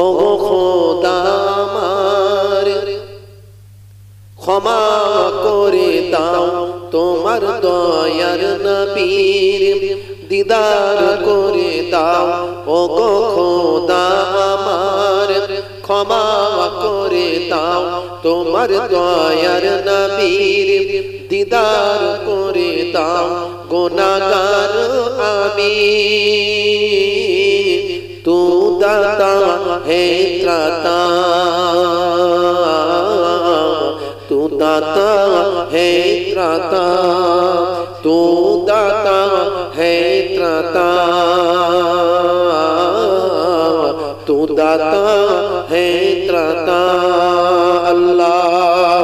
ও খোদামার ক্ষমা করে দাও তোমার দয়ার নবীর দিদার করে দাও ও খোদামার ক্ষমা করে দাও তোমার দয়ার নবীর দিদার করে দাও গোনাগার আমি ہے تو داتا ہے تو داتا ہے تو داتا ہے اللہ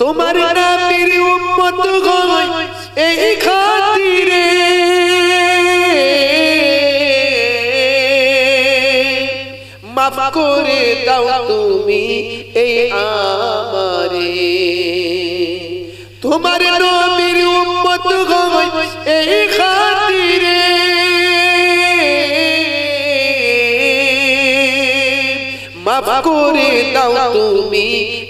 তোমার নামের উম্মত হয় এই খাতিরে মাফ করে দাও তুমি এই আমারে তোমার নামের উম্মত হয় এই খাতিরে মাফ করে দাও তুমি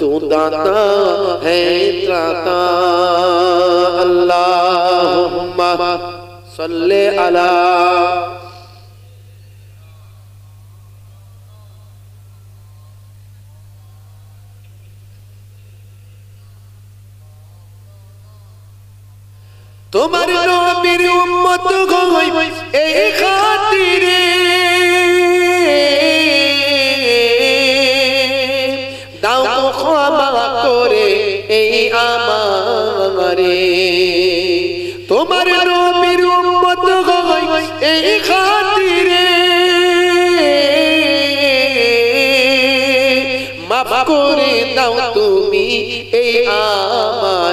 तू दाता है त्राता अल्लाह सल्ले अला তোমার নবীর উম্মত গো এই খাতিরে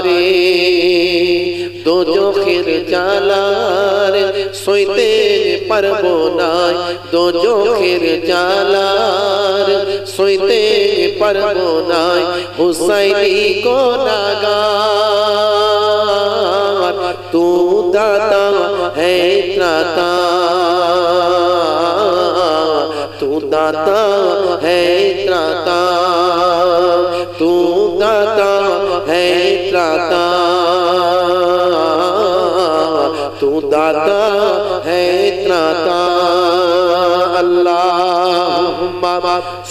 رے دو چویر جالار سوئتے پر مونا دو چوکھر جالار سوئتے پر مو نائیں ہوسائتی کو لگا تو ہے ہیں تراتار دادا ہیں تراتا دادا ہے تا تو داتا ہے اللہ اللہم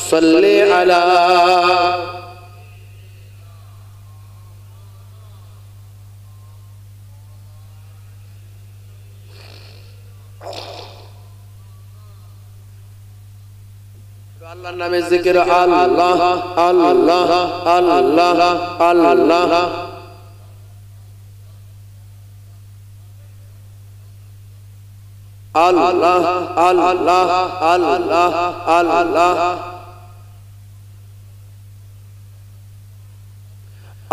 صلی آلہ আল্লাহর নামে জিকির আল্লাহ আল্লাহ আল্লাহ আল্লাহ আল্লাহ আল্লাহ আল্লাহ আল্লাহ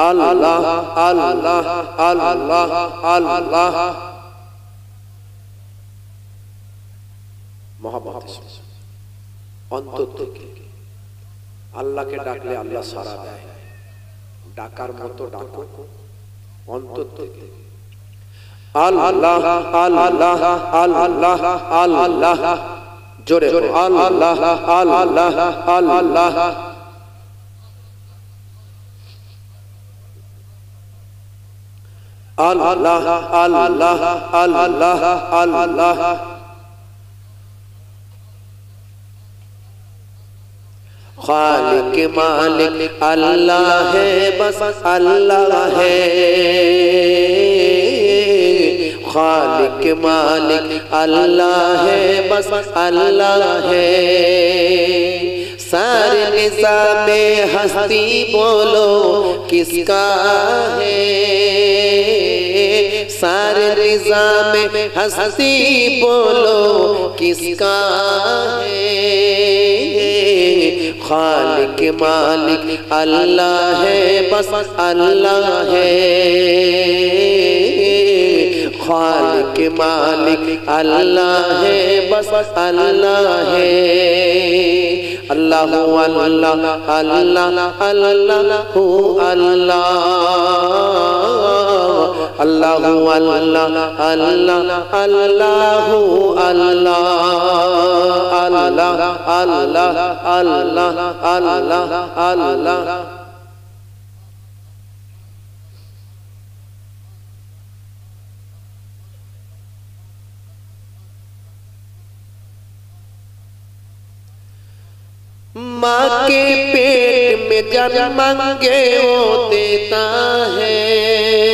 আল্লাহ আল্লাহ আল্লাহ আল্লাহ মহাভারত اللہ کے ڈاکے آل آلہ اللہ جو اللہ آل آل اللہ آل خالق مالک اللہ ہے بس اللہ ہے خالق مالک اللہ ہے بس اللہ ہے سارے نظام ہستی بولو کس کا ہے سارے نظام ہستی بولو کس کا ہے خالق مالک اللہ ہے بس اللہ ہے خالق مالک اللہ ہے بس اللہ ہے اللہ ہو اللہ اللہ اللہ ہو اللہ اللہ اللہ اللہ اللہ اللہ اللہ اللہ اللہ اللہ اللہ ماں کے پیٹ میں جب منگے وہ دیتا ہے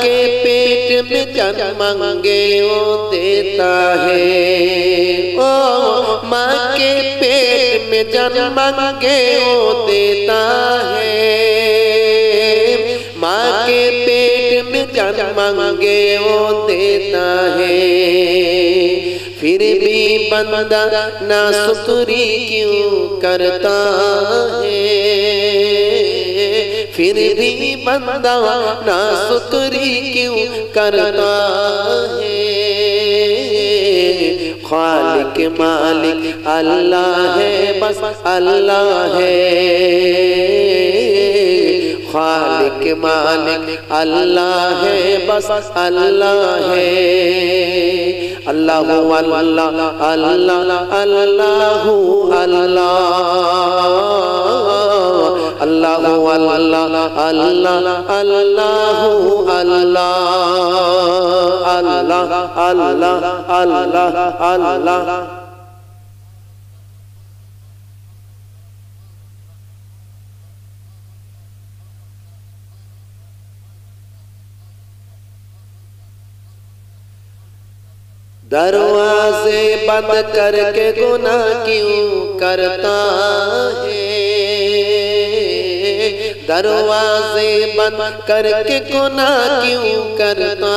کے پیٹ میں مانگ گے وہ دیتا ہے او مائ کے پیٹ میں جانا مانگا وہ دیتا ہے ماں کے پیٹ میں جانا مانگا وہ دیتا ہے پھر بھی بندہ نہ سکری کیوں کرتا ہے پھر بھی فری بانا ستری کرتا ہے خالق مالک اللہ ہے بس اللہ ہے خالق مالک اللہ ہے بس اللہ ہے اللہ اللہ اللہ اللہ لہ اللہ اللہ اللہ اللہ اللہ اللہ اللہ اللہ اللہ اللہ اللہ دروازے بند کر کے گناہ کیوں کرتا ہے دروازے بند کر کے گناہ کیوں کرتا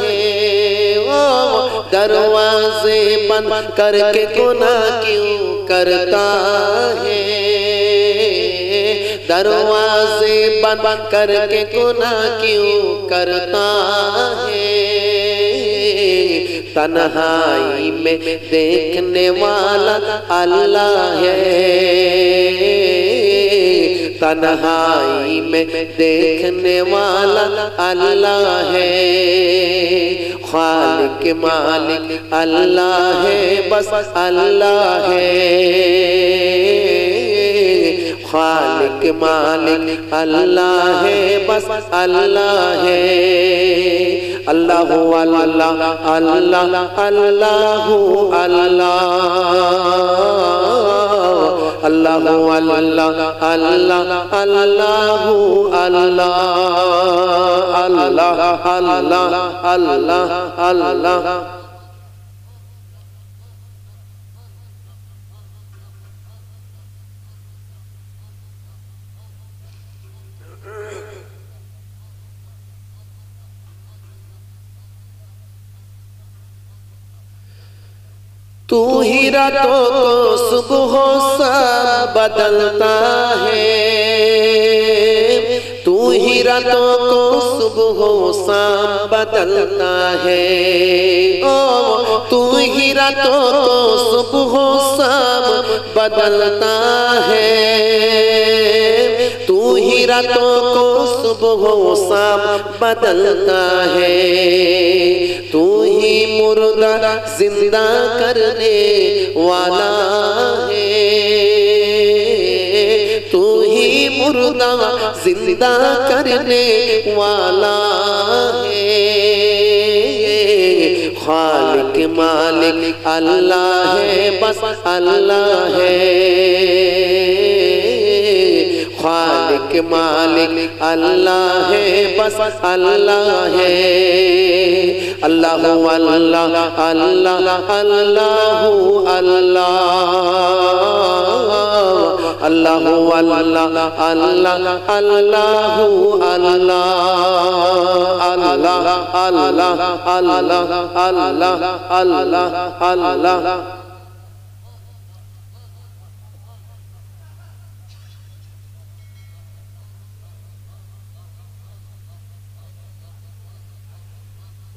ہے وہ درواز سے بن بنکرے گنا کیوں کرتا ہے دروازے بند کر کے گناہ کیوں کرتا ہے تنہائی میں دیکھنے والا اللہ ہے تنہائی میں دیکھنے والا اللہ ہے خالق مالک اللہ ہے بس اللہ ہے خالق مالک اللہ ہے بس اللہ ہے اللہ بھو اللہ لہ اللہ اللہ اللہ اللہ اللہ اللہ اللہ اللہ اللہ اللہ اللہ اللہ تو ہی تیرا کو بدلتا ہے تو ہی راتوں کو صبح و سا بدلتا ہے او راتوں کو صبح و سا بدلتا ہے تو ہی راتوں کو صبح و سا بدلتا ہے تو ہی مردہ زندہ کرنے والا مردہ زندہ کرنے والا ہے خالق مالک اللہ ہے بس اللہ ہے خالق مالک اللہ ہے بس اللہ ہے اللہ اللہ اللہ اللہ اللہ الله اللہ اللہ اللہ اللہ اللہ اللہ اللہ اللہ اللہ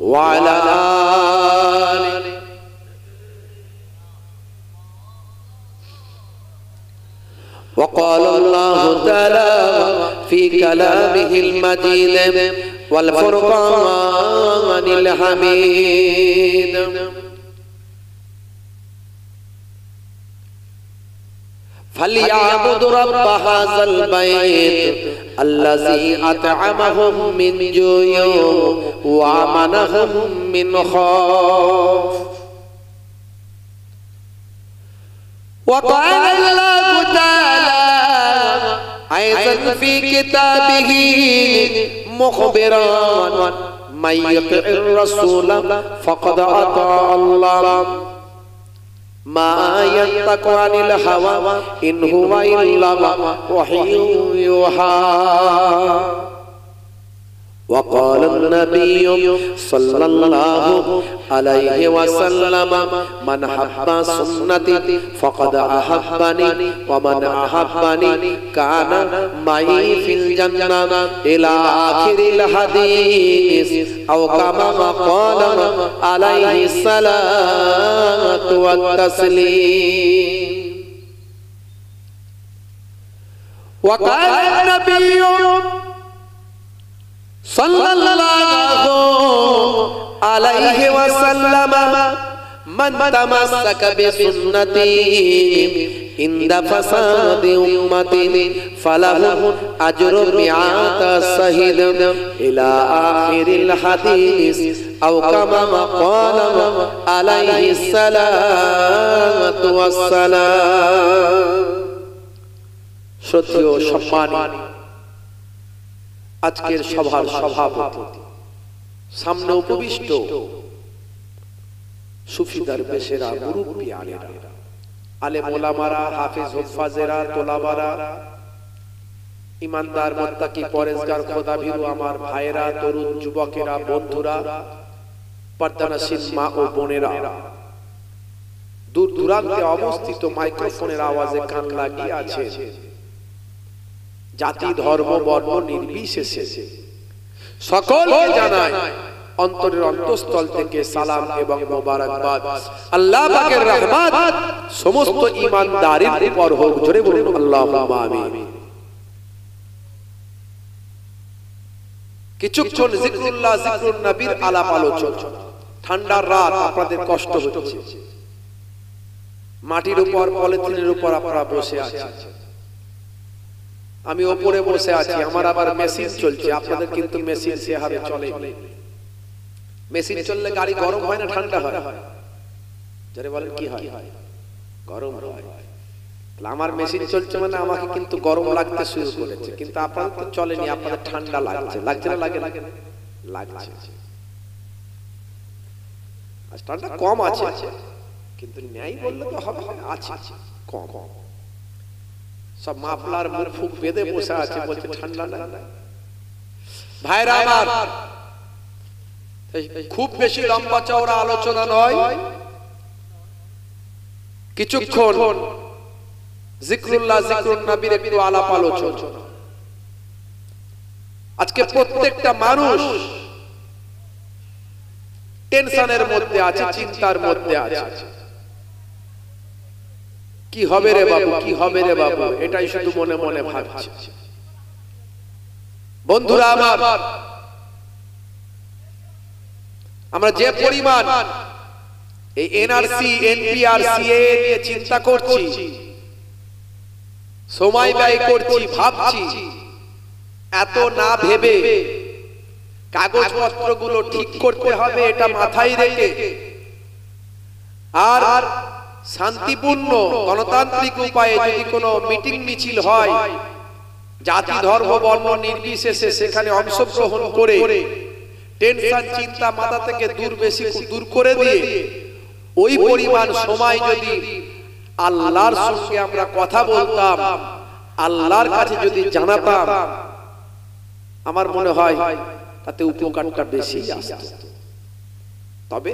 وعلى آله وقال الله تعالى في كلامه المجيد والفرقان الحميد فليعبد رب هذا البيت الذي أطعمهم من جوع وآمنهم من خوف وقال الله تعالى أيضا في كتابه مخبرا من يطع الرسول فقد أطاع الله ما ينطق عن الهوى إن هو إلا وحي يوحى وقال النبي صلى الله عليه وسلم من حب سنتي فقد أحبني ومن أحبني كان معي في الجنة إلى آخر الحديث أو كما قال عليه الصلاة والتسليم وقال النبي সাল্লাল্লাহু আলাইহি ওয়াসাল্লাম মান তামাসাকা বিসুন্নতি ইন্দা ফাসাদি উম্মতি ফালাহু আজরু মিআতা সাহিদ ইলা আখিরিল হাদিস আও কামা ক্বালা আলাইহি সালাতু ওয়াসসালাম সত্য সম্মানী আজকের সভার সভাপতি সামনে উপবিষ্ট সুফিদার বেশেরা মুরুব্বি আলেরা আলে মোলামারা হাফেজ হুফাজেরা তোলাবারা ইমানদার কি পরেজগার খোদাভীরু আমার ভাইরা তরুণ যুবকেরা বন্ধুরা পার্দানাসীন মা ও বোনেরা দূর দূরান্তে অবস্থিত মাইক্রোফোনের আওয়াজে কান লাগিয়ে আছে জাতি ধর্ম বর্ণ নির্বিশেষে সকলকে জানায় অন্তরের অন্তঃস্থল থেকে সালাম এবং মোবারকবাদ আল্লাহ পাকের রহমত সমস্ত ইমানদারির উপর হোক জোরে বলুন আল্লাহুম্মা আমিন কিছুক্ষণ জিকরুল্লাহ জিকরুন নবীর আলাপ আলোচনা ঠান্ডার রাত আপনাদের কষ্ট হচ্ছে মাটির উপর পলিথিনের উপর আপনারা বসে আছেন আমি ওপরে বসে আছি আমার আবার মেশিন চলছে আপনাদের কিন্তু মেশিন সে হারে চলে মেশিন চললে গাড়ি গরম হয় না ঠান্ডা হয় যারা বলেন কি হয় গরম হয় আমার মেশিন চলছে মানে, মানে আমাকে কিন্তু গরম লাগতে শুরু করেছে কিন্তু আপনার তো চলেনি আপনাদের ঠান্ডা লাগছে লাগছে না লাগে লাগছে ঠান্ডা কম আছে কিন্তু ন্যায় বললে তো হবে আছে কম কম সব মাফলার মুখ বেঁধে বসে আছে বলছে ঠান্ডা না ভাইরা আমার খুব বেশি লম্বা চওড়া আলোচনা নয় কিছুক্ষণ জিকরুল্লাহ জিকরুল নবীর একটু আলাপ আলোচনা আজকে প্রত্যেকটা মানুষ টেনশনের মধ্যে আছে চিন্তার মধ্যে আছে কি হবে রে বাবু কি হবে রে বাবু এটাই শুধু মনে মনে ভাবছে বন্ধুরা আমার আমরা যে পরিমাণ এই এনআরসি এনপিআরসি সিএ নিয়ে চিন্তা করছি সময় ব্যয় করছি ভাবছি এত না ভেবে কাগজপত্রগুলো ঠিক করতে হবে এটা মাথায় রেখে আর শান্তিপূর্ণ গণতান্ত্রিক উপায়ে যদি কোনো মিটিং মিছিল হয় জাতি ধর্ম বর্ণ নির্বিশেষে সেখানে অংশগ্রহণ করে টেনশন চিন্তা মাথা থেকে দূর বেশি দূর করে দিয়ে ওই পরিমাণ সময় যদি আল্লাহর সঙ্গে আমরা কথা বলতাম আল্লাহর কাছে যদি জানাতাম আমার মনে হয় তাতে উপকারটা বেশি আসত তবে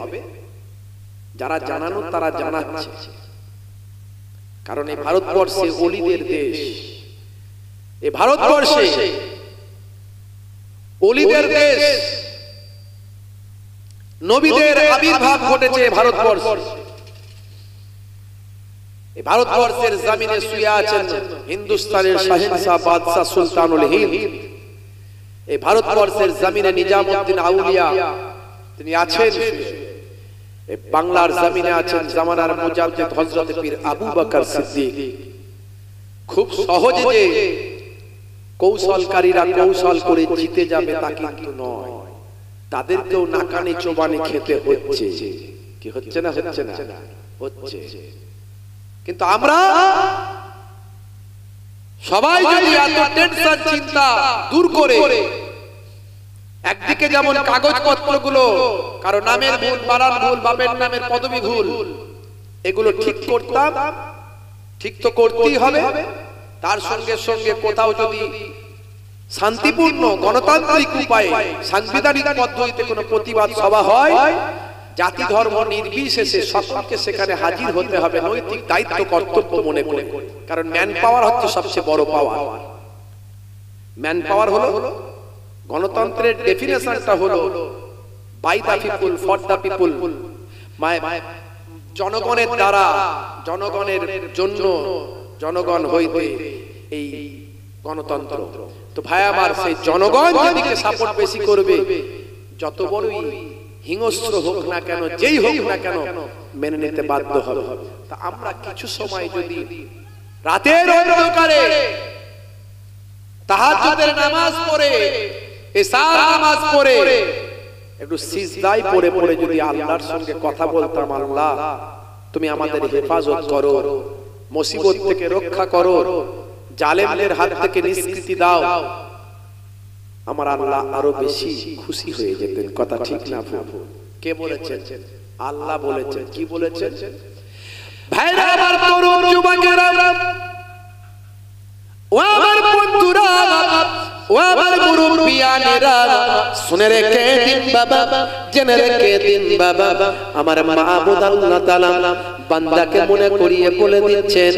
যারা জানানো তারা জানাচ্ছে কারণ এই ভারতবর্ষে অলিদের দেশ এ ভারতবর্ষে অলিদের দেশ নবীদের আবির্ভাব ঘটেছে ভারতবর্ষ ভারতবর্ষের জামিনে শুয়ে আছেন হিন্দুস্তানের শাহিনশা বাদশাহ সুলতানুল হিন্দ এই ভারতবর্ষের জামিনে নিজামুদ্দিন আউলিয়া তিনি আছেন বাংলার জমিনে আছেন জামানার মুজাদ্দিদ হযরত পীর আবু বকর সিদ্দিক খুব সহজে যে কৌশলকারীরা কৌশল করে জিতে যাবে তা কিন্তু নয় তাদেরকেও নাকানি চোবানি খেতে হচ্ছে কি হচ্ছে না হচ্ছে না হচ্ছে কিন্তু আমরা সবাই যদি এত টেনশন চিন্তা দূর করে একদিকে যেমন কাগজপত্রগুলো কারো নামের ভুল বানান ভুল বাপের নামের পদবী ভুল এগুলো ঠিক করতাম ঠিক তো করতেই হবে তার সঙ্গে সঙ্গে কোথাও যদি শান্তিপূর্ণ গণতান্ত্রিক উপায়ে সাংবিধানিক পদ্ধতিতে কোনো প্রতিবাদ সভা হয় জাতি ধর্ম নির্বিশেষে সকলকে সেখানে হাজির হতে হবে নৈতিক দায়িত্ব কর্তব্য মনে করে কারণ ম্যান পাওয়ার হচ্ছে সবচেয়ে বড় পাওয়ার ম্যান পাওয়ার হলো গণতন্ত্রের ডেফিনেশনটা হলো by the people for the my জনগণের দ্বারা জনগণের জন্য জনগণ হইতে এই গণতন্ত্র তো ভাই আমার সেই জনগণ যেদিকে সাপোর্ট বেশি করবে যত বড়ই হিংস্র হোক না কেন যেই হোক না কেন মেনে নিতে বাধ্য হবে তা আমরা কিছু সময় যদি রাতের অন্ধকারে তাহাজ্জুদের নামাজ পড়ে এসার নামাজ পড়ে একটু সিজদায় পড়ে পড়ে যদি আল্লাহর সঙ্গে কথা বলতাম আল্লাহ তুমি আমাদের হেফাজত করো মুসিবত থেকে রক্ষা করো জালেমদের হাত থেকে নিষ্কৃতি দাও আমার আল্লাহ আরো বেশি খুশি হয়ে যেতেন কথা ঠিক না কে বলেছেন আল্লাহ বলেছেন কি বলেছেন ভাইরা আমার তরুণ যুবকেরা ও আমার বন্ধুরা ও আমার মুরব্বিয়ানেরা শুনে রেখে দিন বাবা জেনে রেখে দিন বাবা আমার মাহবুব আল্লাহ তাআলা বান্দাকে মনে করিয়ে বলে দিচ্ছেন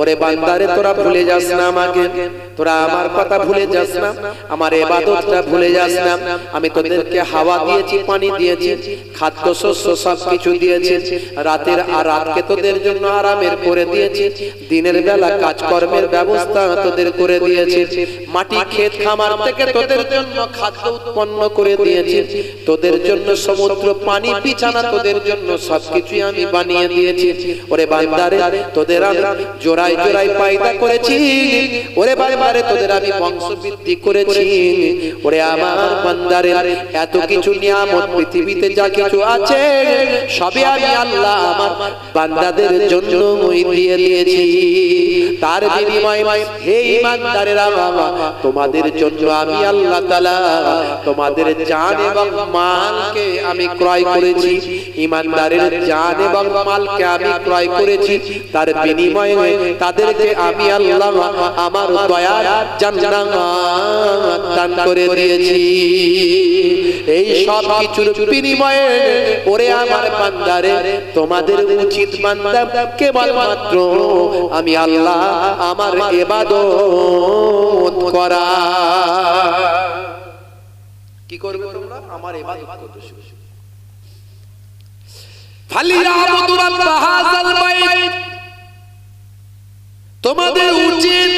ওরে বান্দারে তোরা ভুলে যাস না আমাকে তোরা আমার কথা ভুলে যাস না আমার এবাদতটা ভুলে যাস না আমি তোদেরকে হাওয়া দিয়েছি পানি দিয়েছি খাদ্য শস্য সব কিছু দিয়েছি রাতের আর রাতকে তোদের জন্য আরামের করে দিয়েছি দিনের বেলা কাজকর্মের ব্যবস্থা তোদের করে দিয়েছি মাটি ক্ষেত খামার থেকে তোদের জন্য খাদ্য উৎপন্ন করে দিয়েছি তোদের জন্য সমুদ্র পানি বিছানা তোদের জন্য সবকিছুই আমি বানিয়ে দিয়েছি দিয়েছি ওরে বান্দারে তোদের আমি জোড়ায় জোড়ায় পায়দা করেছি ওরে বান্দারে তোদের আমি বংশবৃদ্ধি করেছি ওরে আমার বান্দারে এত কিছু নিয়ামত পৃথিবীতে যা কিছু আছে সবই আমি আল্লাহ আমার বান্দাদের জন্য দিয়ে দিয়েছি তার তোমাদের জন্য আমি আল্লাহ তোমাদের জান এবং মালকে আমি ক্রয় করেছি ইমানদারের জান এবং মালকে আমি ক্রয় করেছি তার বিনিময়ে তাদেরকে আমি আল্লাহ আমার দান করে দিয়েছি এই সব কিছুর বিনিময়ে ওরে আমার বান্দারে তোমাদের উচিত বান্দা কেবলমাত্র আমি আল্লাহ আমার এবাদত করা কি করবে তোমরা আমার এবাদত করতে ফালিয়াবুদু তোমাদের উচিত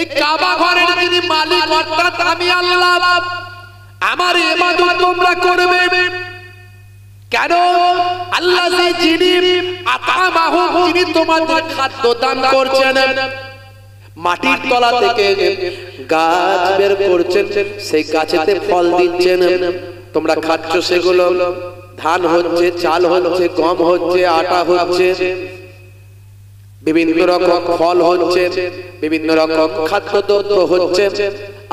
এই কাবা ঘরের যিনি মালিক অর্থাৎ আমি আল্লাহ আমার এবাদত তোমরা করবে মাটির তলা থেকে গাছ বের করছেন সেই গাছেতে ফল দিচ্ছেন তোমরা খাচ্ছ সেগুলো ধান হচ্ছে চাল হচ্ছে গম হচ্ছে আটা হচ্ছে বিভিন্ন রকম ফল হচ্ছে বিভিন্ন রকম খাদ্য দ্রব্য হচ্ছে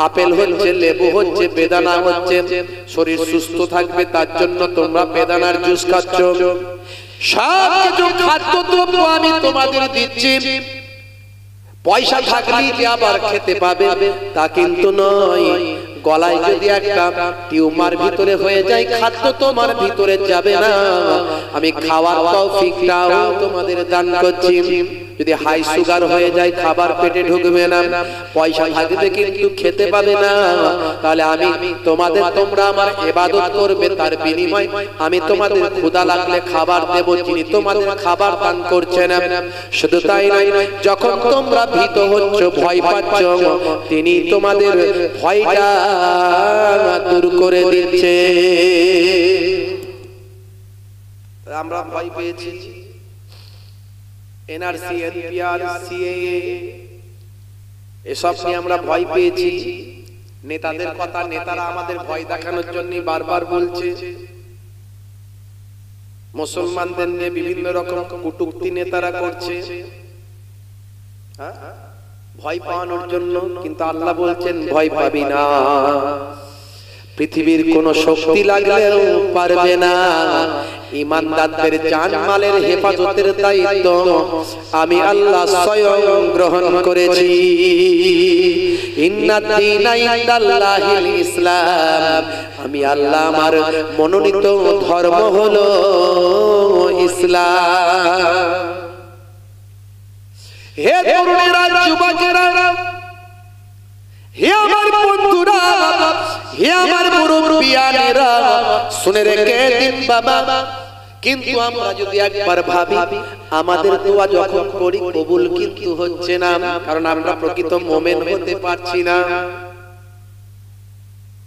আপেল হচ্ছে লেবু হচ্ছে বেদানা হচ্ছে শরীর সুস্থ থাকবে তার জন্য তোমরা বেদানার জুস খাচ্ছ সব কিছু দ্রব্য আমি তোমাদের দিচ্ছি পয়সা থাকলেই যে আবার খেতে পাবে তা কিন্তু নয় গলায় যদি একটা টিউমার ভিতরে হয়ে যায় খাদ্য তোমার ভিতরে যাবে না আমি খাওয়ার তৌফিকটাও তোমাদের দান করছি যদি হাই সুগার হয়ে যায় খাবার পেটে ঢুকবে না পয়সা থাকবে কিন্তু খেতে পাবে না তাহলে আমি তোমাদের তোমরা আমার এবাদত করবে তার বিনিময় আমি তোমাদের ক্ষুদা লাগলে খাবার দেব যিনি তোমাদের খাবার দান করছেন শুধু তাই নয় যখন তোমরা ভীত হচ্ছ ভয় পাচ্ছ তিনি তোমাদের ভয়টা দূর করে দিচ্ছে আমরা ভয় পেয়েছি এনআরসি এনপিআর সিএএ এসব নিয়ে আমরা ভয় পেয়েছি নেতাদের কথা নেতারা আমাদের ভয় দেখানোর জন্য বারবার বলছে মুসলমানদের নিয়ে বিভিন্ন রকম কুটুক্তি নেতারা করছে হ্যাঁ? ভয় পাওয়ানোর জন্য কিন্তু আল্লাহ বলছেন ভয় পাবি না পৃথিবীর কোন শক্তি লাগলেও পারবে না ইমানদারদের মালের হেফাজতের দায়িত্ব আমি আল্লাহ স্বয়ং গ্রহণ করেছি ইসলাম আমি আল্লাহ আমার মনোনীত ধর্ম হলো ইসলাম হে তরুণেরা যুবকেরা হে আমার বন্ধুরা হে আমার মুরব্বিয়ানেরা শুনে রেখে দিন বাবা কিন্তু আমরা যদি একবার ভাবি আমাদের দোয়া যখন করি কবুল কিন্তু হচ্ছে না কারণ আমরা প্রকৃত মোমেন হতে পারছি না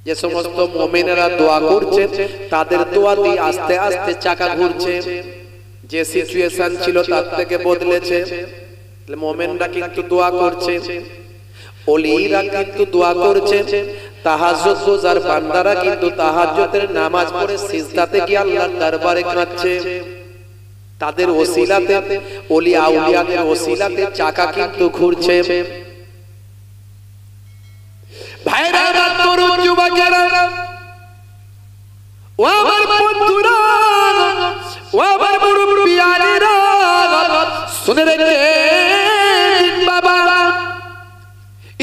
যে সমস্ত মোমেনেরা দোয়া করছে তাদের দোয়া দিয়ে আস্তে আস্তে চাকা ঘুরছে যে সিচুয়েশন ছিল তার থেকে বদলেছে মোমেনরা কিন্তু দোয়া করছে অলিরা কিন্তু দোয়া করছেন তাহাজ্জুদ গোজার বান্দারা কিন্তু তাহাজ্জুদের নামাজ পড়ে সিজদাতে গিয়ে আল্লাহর দরবারে কাঁদছে তাদের ওসিলাতে ওলি আউলিয়াদের ওসিলাতে চাকা কিন্তু ঘুরছে ভাইরা তরুণ যুবকেরা ও আমার বন্ধুরা ও আমার মুরব্বিয়ারা শুনে রেখে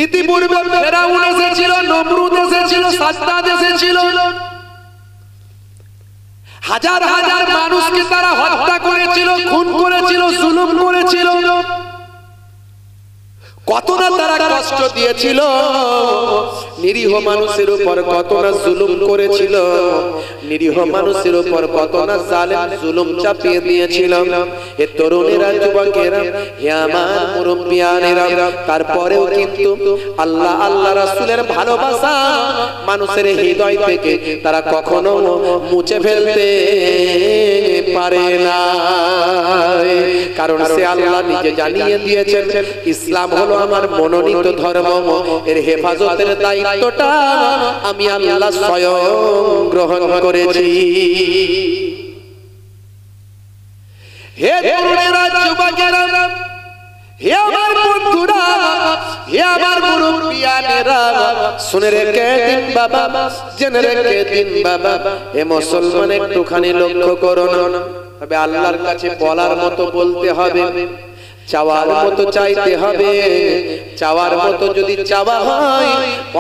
ইতিপূর্বে ফেরাউন এসেছিল নমরুদ এসেছিল সাদ্দাদ এসেছিল হাজার হাজার মানুষকে তারা হত্যা করেছিল খুন করেছিল জুলুম করেছিল কত না তারা কষ্ট দিয়েছিল নিরীহ মানুষের উপর কত না জুলুম করেছিল নিরীহ মানুষের উপর কত না জালেম জুলুম চাপিয়ে দিয়েছিল এ তরুণেরা যুবকেরা হে আমার মুরব্বিয়ানেরা তারপরেও কিন্তু আল্লাহ আল্লাহ রাসূলের ভালোবাসা মানুষের হৃদয় থেকে তারা কখনো মুছে ফেলতে পারে না কারণ সে আল্লাহ নিজে জানিয়ে দিয়েছেন ইসলাম হলো আমার মনোনীত ধর্ম এর হেফাজতের দায়িত্ব দায়িত্বটা আমি আল্লাহ স্বয়ং গ্রহণ করেছি হে তরুণেরা যুবকেরা হে আমার বন্ধুরা হে আমার শুনে রেখে দিন বাবা জেনে রেখে দিন বাবা মুসলমান একটুখানি লক্ষ্য তবে আল্লাহর কাছে বলার মতো বলতে হবে চাওয়ার মতো চাইতে হবে চাওয়ার মতো যদি চাওয়া হয়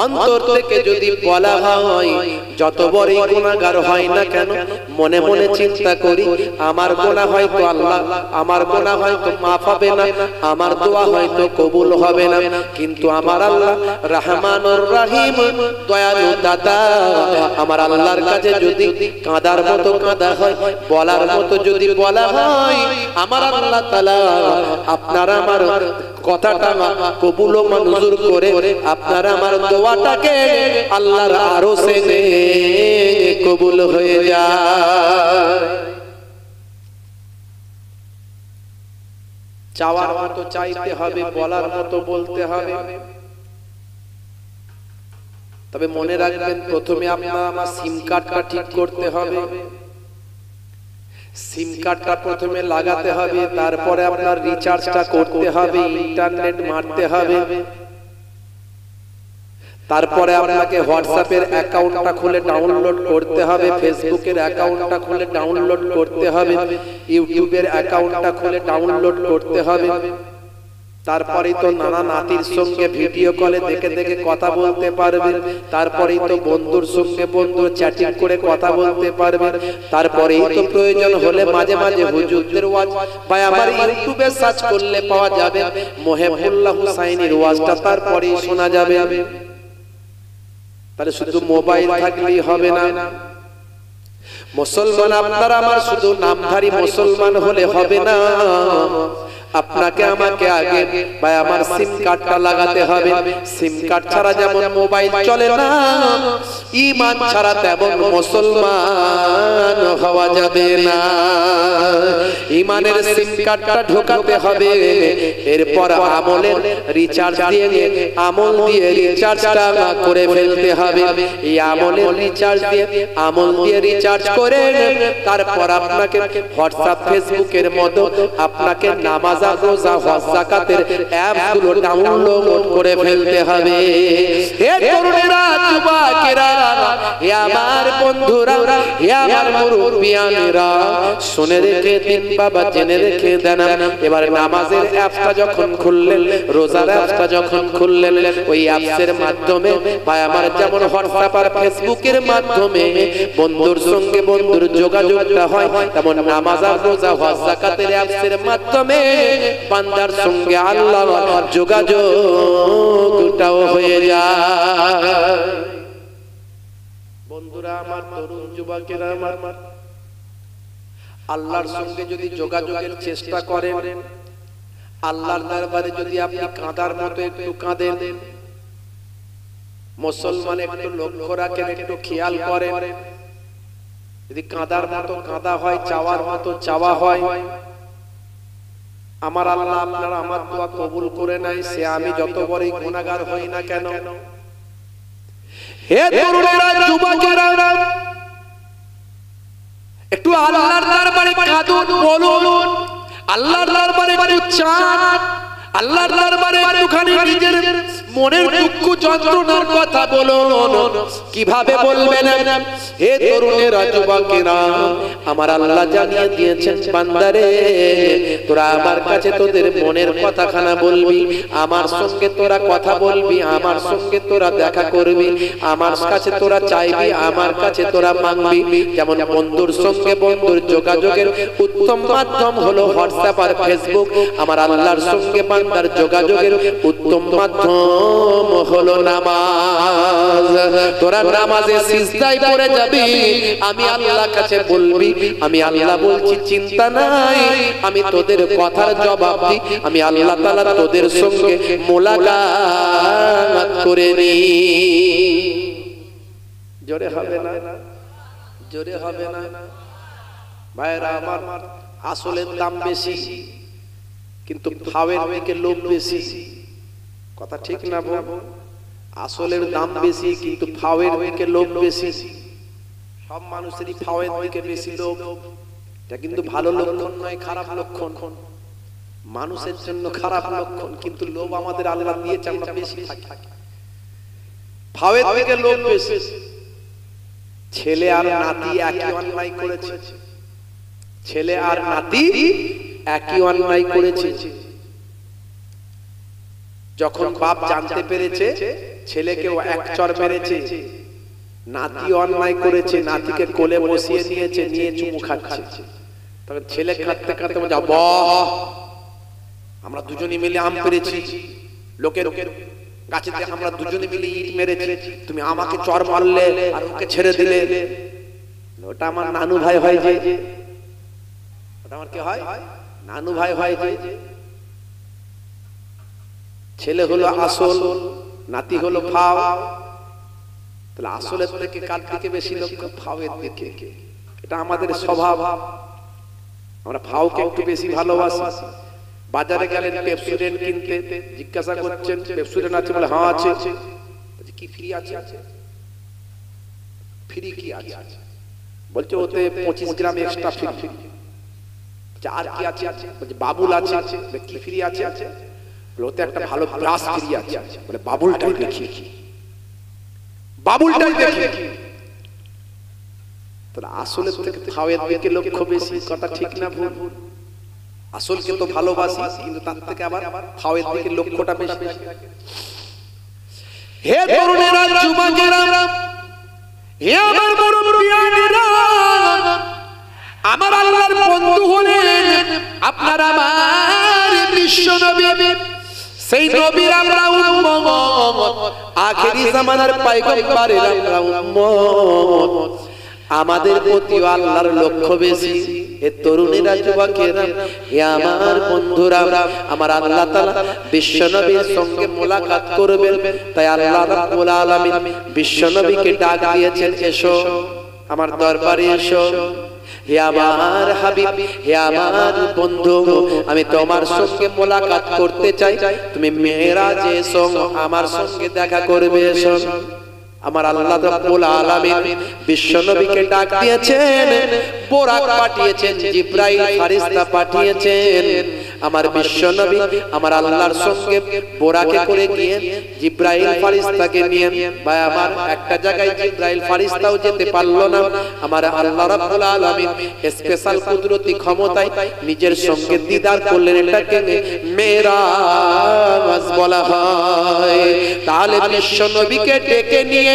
অন্তর থেকে যদি বলা হয় যত বড়ই গুণাগার হয় না কেন মনে মনে চিন্তা করি আমার গোনা হয়তো আল্লাহ আমার গোনা হয়তো মাফ হবে না আমার দোয়া হয়তো কবুল হবে না কিন্তু আমার আল্লাহ রাহমানুর রাহিম দয়ালু দাদা আমার আল্লাহর কাছে যদি কাঁদার মতো কাঁদা হয় বলার মতো যদি বলা হয় আমার আল্লাহ তালা আপনারা আমার কথাটা কবুল ও মঞ্জুর করে আপনারা আমার দোয়াটাকে আল্লাহর আরো সেনে কবুল হয়ে যায় চাওয়ার মতো চাইতে হবে বলার মতো বলতে হবে তবে মনে রাখবেন প্রথমে আপনারা আমার সিম কার্ডটা ঠিক করতে হবে সিম কার্ডটা প্রথমে লাগাতে হবে তারপরে আপনার রিচার্জটা করতে হবে ইন্টারনেট মারতে হবে তারপরে আপনাকে হোয়াটসঅ্যাপের অ্যাকাউন্টটা খুলে ডাউনলোড করতে হবে ফেসবুকের অ্যাকাউন্টটা খুলে ডাউনলোড করতে হবে ইউটিউবের অ্যাকাউন্টটা খুলে ডাউনলোড করতে হবে তারপরে তো নানা নাতির সঙ্গে ভিডিও কলে দেখে দেখে কথা বলতে পারবেন তারপরেই তো বন্ধুর সঙ্গে বন্ধু চ্যাটিং করে কথা বলতে পারবেন তারপরে তো প্রয়োজন হলে মাঝে মাঝে হুজুরদের ওয়াজ বা আমার ইউটিউবে সার্চ করলে পাওয়া যাবে মোহেবুল্লাহ হুসাইনির ওয়াজটা তারপরেই শোনা যাবে তাহলে শুধু মোবাইল থাকলেই হবে না মুসলমান আপনারা আমার শুধু নামধারী মুসলমান হলে হবে না আপনাকে আমাকে আগে ভাই আমার সিম কার্ডটা লাগাতে হবে সিম কার্ড ছাড়া যেমন মোবাইল চলে না ইমান ছাড়া তেমন মুসলমান হওয়া যাবে না ইমানের সিম কার্ডটা ঢোকাতে হবে এরপর আমলের রিচার্জ দিয়ে আমল দিয়ে রিচার্জটা করে ফেলতে হবে এই আমলের রিচার্জ দিয়ে আমল দিয়ে রিচার্জ করে তারপর আপনাকে হোয়াটসঅ্যাপ ফেসবুকের মতো আপনাকে নামাজ রোজা হজ ডাউনলোড করে ফেলতে হবে হে যুবকেরা হে আমার বন্ধুরা হে আমার মুরব্বিয়ানেরা শুনে রেখে দিন বাবা জেনে রেখে দেন নামাজের অ্যাপটা যখন খুললেন রোজার অ্যাপটা যখন খুললেন ওই অ্যাপসের মাধ্যমে ভাই আমার যেমন হোয়াটসঅ্যাপ আর ফেসবুকের মাধ্যমে বন্ধুর সঙ্গে বন্ধুর যোগাযোগটা হয় তেমন নামাজ আর রোজা হজ জাকাতের অ্যাপসের মাধ্যমে বান্দার সঙ্গে আল্লাহ যোগাযোগটাও হয়ে যায় বন্ধুরা আমার তরুণ আমার আল্লাহর সঙ্গে যদি যোগাযোগের চেষ্টা করেন আল্লাহর দরবারে যদি আপনি কাঁদার মতো একটু কাঁদেন মুসলমান একটু লক্ষ্য রাখেন একটু খেয়াল করেন যদি কাঁদার মতো কাঁদা হয় চাওয়ার মতো চাওয়া হয় আমার আল্লাহ আপনার আমার দোয়া কবুল করে নাই সে আমি যত বড়ই গুণাগার হই না কেন হে তরুণেরা যুবকেরা একটু আল্লাহর দরবারে কাঁদুন বলুন আল্লাহর দরবারে একটু চান আল্লাহর দরবারে একটুখানি নিজের মনের দুঃখ যন্ত্রণার কথা বলো কিভাবে বলবেন হে তরুণের যুবকেরা আমার আল্লাহ জানিয়ে দিয়েছেন বান্দারে তোরা আমার কাছে তোদের মনের কথাখানা বলবি আমার সঙ্গে তোরা কথা বলবি আমার সঙ্গে তোরা দেখা করবি আমার কাছে তোরা চাইবি আমার কাছে তোরা মাংবি যেমন বন্ধুর সঙ্গে বন্ধুর যোগাযোগের উত্তম মাধ্যম হলো হোয়াটসঅ্যাপ আর ফেসবুক আমার আল্লাহর সঙ্গে বান্দার যোগাযোগের উত্তম মাধ্যম নিয়ম হলো নামাজ তোরা নামাজে সিজদায় পড়ে যাবি আমি কাছে বলবি আমি আল্লাহ বলছি চিন্তা নাই আমি তোদের কথার জবাব দিই আমি আল্লাহ তাআলা তোদের সঙ্গে মোলাকাত করে নি জোরে হবে না জোরে হবে না ভাইরা আমার আসলের দাম বেশি কিন্তু ভাবের দিকে লোভ বেশি কথা ঠিক না বোন আসলের দাম বেশি কিন্তু ফাওয়ের দিকে লোভ বেশি সব মানুষেরই ফাওয়ের দিকে বেশি লোভ এটা কিন্তু ভালো লক্ষণ নয় খারাপ লক্ষণ মানুষের জন্য খারাপ লক্ষণ কিন্তু লোভ আমাদের আল্লাহ দিয়ে আমরা বেশি থাকে ফাওয়ের দিকে লোভ বেশি ছেলে আর নাতি একই অন্যায় করেছে ছেলে আর নাতি একই অন্যায় করেছে যখন বাপ জানতে পেরেছে ছেলেকেও এক চর মেরেছে নাতি অন্যায় করেছে নাতিকে কোলে বসিয়ে নিয়েছে নিয়ে চুমু খাচ্ছে তখন ছেলে খাটতে খাটতে বলছে ব আমরা দুজনে মিলে আম পেরেছি লোকের গাছেতে আমরা দুজনে মিলে ইট মেরেছি তুমি আমাকে চর মারলে আর ওকে ছেড়ে দিলে মানে ওটা আমার নানু ভাই হয় যে ওটা আমার কি হয় নানু ভাই হয় যে ছেলে হলো আসল নাতি হলো ফাও তাহলে আসলের থেকে কার থেকে বেশি লক্ষ্য ফাওয়ের দিকে এটা আমাদের স্বভাব আমরা ফাওকে একটু বেশি ভালোবাসি বাজারে গেলেন পেপসুডেন্ট কিনতে জিজ্ঞাসা করছেন পেপসুডেন্ট আছে বলে হ্যাঁ, হ্যাঁ আছে কি ফ্রি আছে আছে ফ্রি কি আছে আছে বলছে ওতে পঁচিশ গ্রাম এক্সট্রা ফ্রি আর কি আছে আছে বাবুল আছে কি ফ্রি আছে আছে লোতে একটা ভালো ব্রাশ বেরিয়ে আছে বলে বাবুলটাই দেখি বাবুলটাই দেখি তাহলে থেকে দিকে লক্ষ্য বেশি কথা ঠিক না ভুল আসলকে তো ভালোবাসি কিন্তু তার থেকে আবার দিকে লক্ষ্যটা বেশি হে তরুণেরা যুবকেরা হে আমার বড় মুরব্বিয়ানেরা আমার আল্লাহর বন্ধু হলেন আপনার আমার বিশ্ব নবী সেই নবীর আমরা উম্মত আখেরি জামানার পাইগম্বরের আমরা উম্মত আমাদের প্রতি আল্লাহর লক্ষ্য বেশি এ তরুণীরা যুবকের এ আমার বন্ধুরা আমার আল্লাহ তাআলা বিশ্বনবীর সঙ্গে মোলাকাত করবেন তাই আল্লাহ রাব্বুল আলামিন বিশ্বনবীকে ডাক দিয়েছেন এসো আমার দরবারে এসো হে আমার হাবিব হে আমার বন্ধু আমি তোমার সঙ্গে মোলাকাত করতে চাই তুমি মেয়েরা যে সঙ্গ আমার সঙ্গে দেখা করবে সঙ্গ আমার আল্লাহ রাব্বুল আলামিন বিশ্বনবীকে ডাক দিয়েছেন বোরাক পাঠিয়েছেন জিবরাইল ফারিস্তা পাঠিয়েছেন আমার বিশ্বনবী আমার আল্লাহর সঙ্গে বোরাকে করে গিয়ে জিবরাইল ফারিস্তাকে নিয়ে ভাই আমার একটা জায়গায় জিবরাইল ফারিস্তাও যেতে পারলো না আমার আল্লাহ রাব্বুল আলামিন স্পেশাল কুদরতি ক্ষমতায় নিজের সঙ্গে দিদার করলেন এটাকে মেরাজ বলা হয় তাহলে বিশ্বনবীকে ডেকে নিয়ে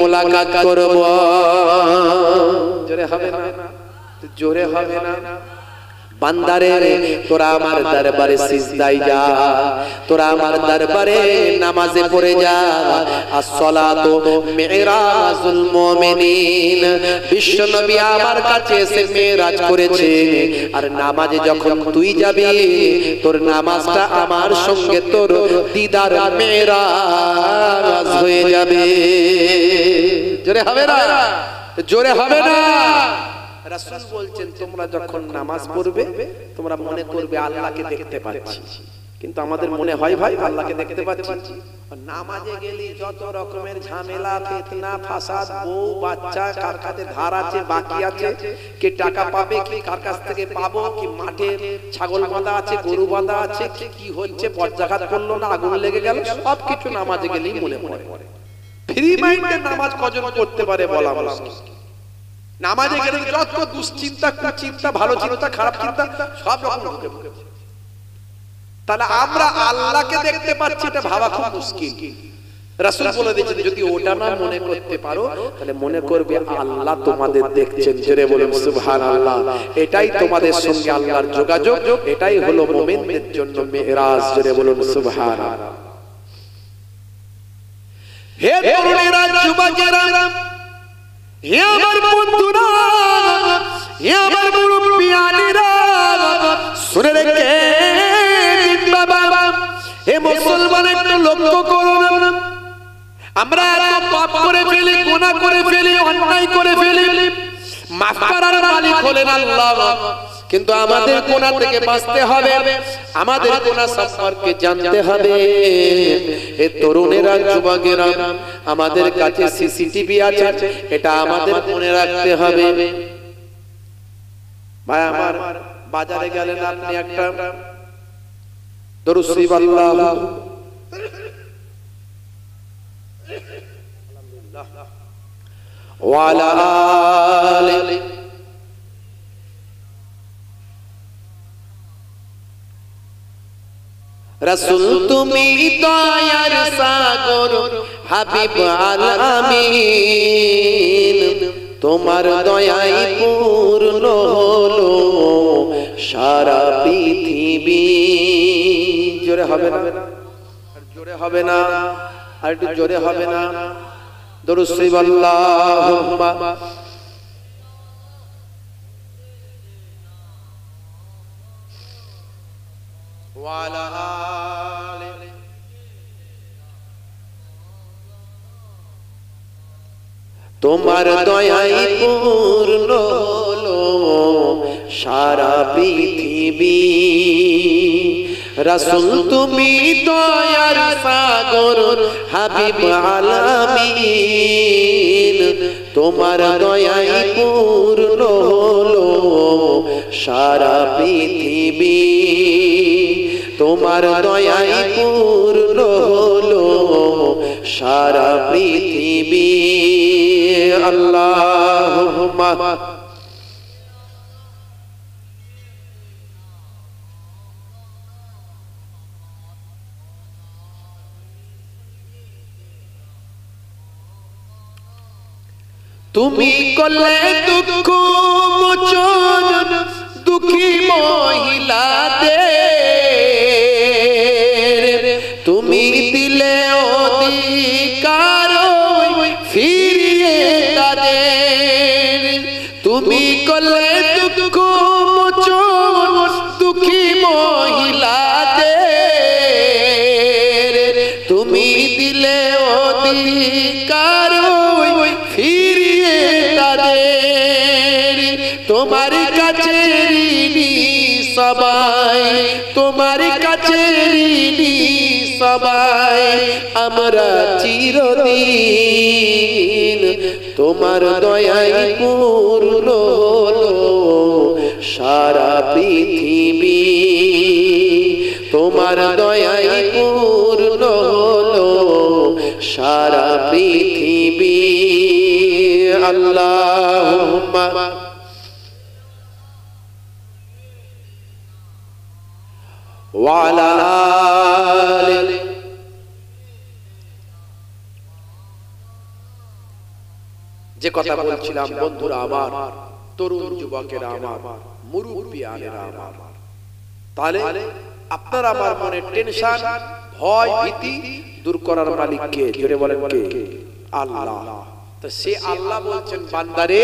মোলাকাত করব জোরে হবে না জোরে হবে না বান্দারে তোরা আমার দরবারে সিজদাই যা তোরা আমার দরবারে নামাজে পড়ে যা আর আসসালাতু মিরাজুল মুমিনিন বিশ্ব নবী আমার কাছে এসে মিরাজ করেছে আর নামাজে যখন তুই যাবি তোর নামাজটা আমার সঙ্গে তোর দিদার মিরাজ হয়ে যাবে জোরে হবে না জোরে হবে না রাসূল বলছেন তোমরা যখন নামাজ পড়বে তোমরা মনে করবে আল্লাহকে দেখতে পাচ্ছি কিন্তু আমাদের মনে হয় ভাই আল্লাহকে দেখতে পাচ্ছি নামাজে গেলি যত রকমের ঝামেলা ফিতনা ফাসাদ বউ বাচ্চা কার কাছে ধার আছে বাকি আছে কে টাকা পাবে কি কার কাছ থেকে পাবো কি মাঠে ছাগল বাঁধা আছে গরু বাঁধা আছে কি কি হচ্ছে বজ্রাঘাত করলো না আগুন লেগে গেল সব কিছু নামাজে গেলেই মনে পড়ে ফ্রি মাইন্ডে নামাজ কজন করতে পারে বলা মুশকিল নামাজে গেলে যত দুশ্চিন্তা কুচিন্তা ভালো চিন্তা খারাপ চিন্তা সব রকম ঢুকে তাহলে আমরা আল্লাহকে দেখতে পাচ্ছি এটা ভাবা খুব মুশকিল বলে দিয়েছেন যদি ওটা না মনে করতে পারো তাহলে মনে করবে আল্লাহ তোমাদের দেখছেন জোরে বলেন সুবহান আল্লাহ এটাই তোমাদের সঙ্গে আল্লাহর যোগাযোগ এটাই হলো মোমেনদের জন্য মেরাজ জোরে বলুন সুবহান হে যুবকেরা এ আমার বন্ধুরা এ আমার মুরব্বিয়ানিরা শুনে রেখে বাবা এ মুসলমান একটু লক্ষ্য করো না আমরা এত পাপ করে ফেলি গুনাহ করে ফেলি অন্যায় করে ফেলি মাফ করার মালিক হলেন আল্লাহ কিন্তু আমাদের কোনা থেকে বাঁচতে হবে আমাদের কোনা সম্পর্কে জানতে হবে এ তরুণেরা যুবকেরা আমাদের কাছে সিসিটিভি আছে এটা আমাদের মনে রাখতে হবে ভাই আমার বাজারে গেলেন আপনি একটা দরুসি আলহামদুলিল্লাহ ওয়ালা আলাইহি রসুল তুমি দয়ার সাগর হাবিব আলামিন তোমার দয়াই পূর্ণ হলো সারা পৃথিবী জোরে হবে না আর জোরে হবে না আর একটু জোরে হবে না দরুশ্রী আল্লাহ وعلى آله তোমার দয়াই পূর্ণ সারা পৃথিবী রসুন তুমি দয়ার সাগর হাবিব আলামিন তোমার দয়াই পূর্ণ হলো সারা পৃথিবী তোমার দয়াই পূর্ণ হলো সারা পৃথিবী আল্লাহ তুমি করলে দুঃখ মোচন দুঃখী মহিলাদের তাদের তুমি করলে দুঃখ মোচন দুঃখী মহিলাদের তুমি দিলে অধিকার ফিরিয়ে তাদের তোমার কাছে সবাই তোমার কাছে সবাই আমরা চিরদিন তোমার দয়াই পূর্ণ সারা পৃথিবী তোমার দয়াই পূর্ণ সারা পৃথিবী আল্লাহ কথা বলছিলাম বন্ধুরা আমার তরুণ যুবকের আমার মুরুব্বী আলের আমার তাহলে আপনার আমার মনে টেনশন ভয় ভীতি দূর করার মালিক কে জোরে বলেন কে আল্লাহ তো সে আল্লাহ বলছেন বান্দারে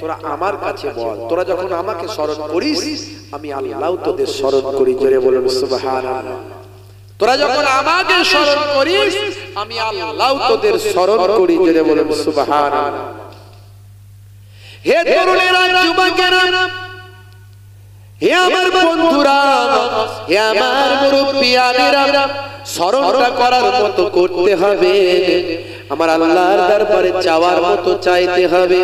তোরা আমার কাছে বল তোরা যখন আমাকে স্মরণ করিস আমি আল্লাহ তোদের স্মরণ করি জোরে বলেন সুবহানাল্লাহ তোরা যখন আমাকে স্মরণ করিস আমি আল্লাহ তোদের স্মরণ করি জোরে বলেন সুবহানাল্লাহ হে তরুণেরা যুবকেরা হে আমার বন্ধুরা হে আমার মুরব্বী আমিরা স্মরণটা করার মতো করতে হবে আমার আল্লাহর দরবারে চাওয়ার মতো চাইতে হবে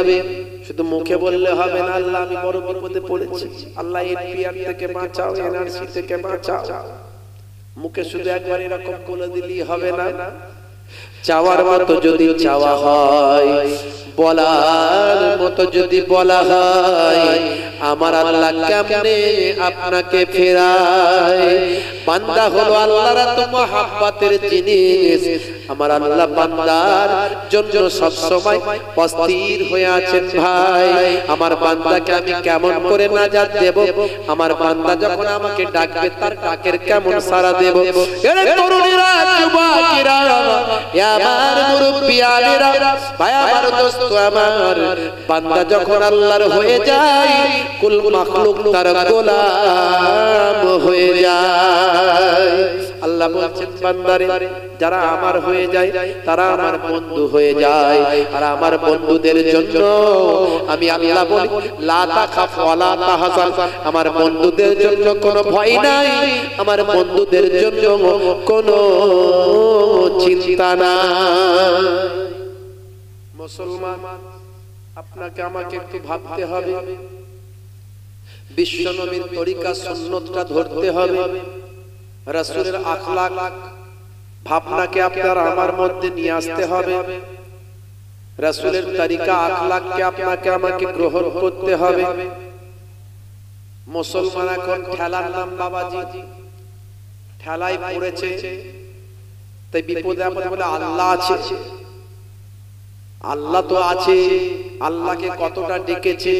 শুধু মুখে বললে হবে না আল্লাহ আমি বড় বিপদে পড়েছি আল্লাহ এনপিআর থেকে বাঁচাও এনআরসি থেকে বাঁচাও মুখে শুধু একবার এরকম বলে দিলেই হবে না চাওয়ার মতো যদি চাওয়া হয় বলার মতো যদি বলা হয় আমার আল্লাহ কেমনে আপনাকে ফেরায় বান্দা হলো আল্লাহর তো মহাব্বাতের জিনিস আমার আল্লাহ বান্দার জন্য সব সময় অস্থির হয়ে আছেন ভাই আমার বান্দাকে আমি কেমন করে না যা দেব আমার বান্দা যখন আমাকে ডাকবে তার ডাকের কেমন সারা দেব এরে তরুণীরা যুবকেরা আমার আলেরা ভাই আমার দোস্ত তো আমার বান্দা যখন আল্লাহর হয়ে যায় কুল মাখলুক তার গোলাম হয়ে যায় আল্লাহ বলছেন বান্দারে যারা আমার হয়ে যায় তারা আমার বন্ধু হয়ে যায় আর আমার বন্ধুদের জন্য আমি আল্লাহ বলি লা তাখাফ ওয়ালা তাহজান আমার বন্ধুদের জন্য কোনো ভয় নাই আমার বন্ধুদের জন্য কোনো চিন্তা নাই মুসলমান আপনাকে আমাকে একটু ভাবতে হবে বিশ্বনবীর তরিকা সন্ন্যতটা ধরতে হবে রাসূলের আখলাক ভাবনাকে আপনার আমার মধ্যে নিয়ে আসতে হবে রাসূলের তরিকা আখলাককে আপনাকে আমাকে গ্রহণ করতে হবে মুসলমান এখন খেলার নাম বাবাজি ঠেলায় পড়েছে তাই বিপদে আপদে বলে আল্লাহ আছে আল্লাহ তো আছে আল্লাহকে কতটা ডেকেছে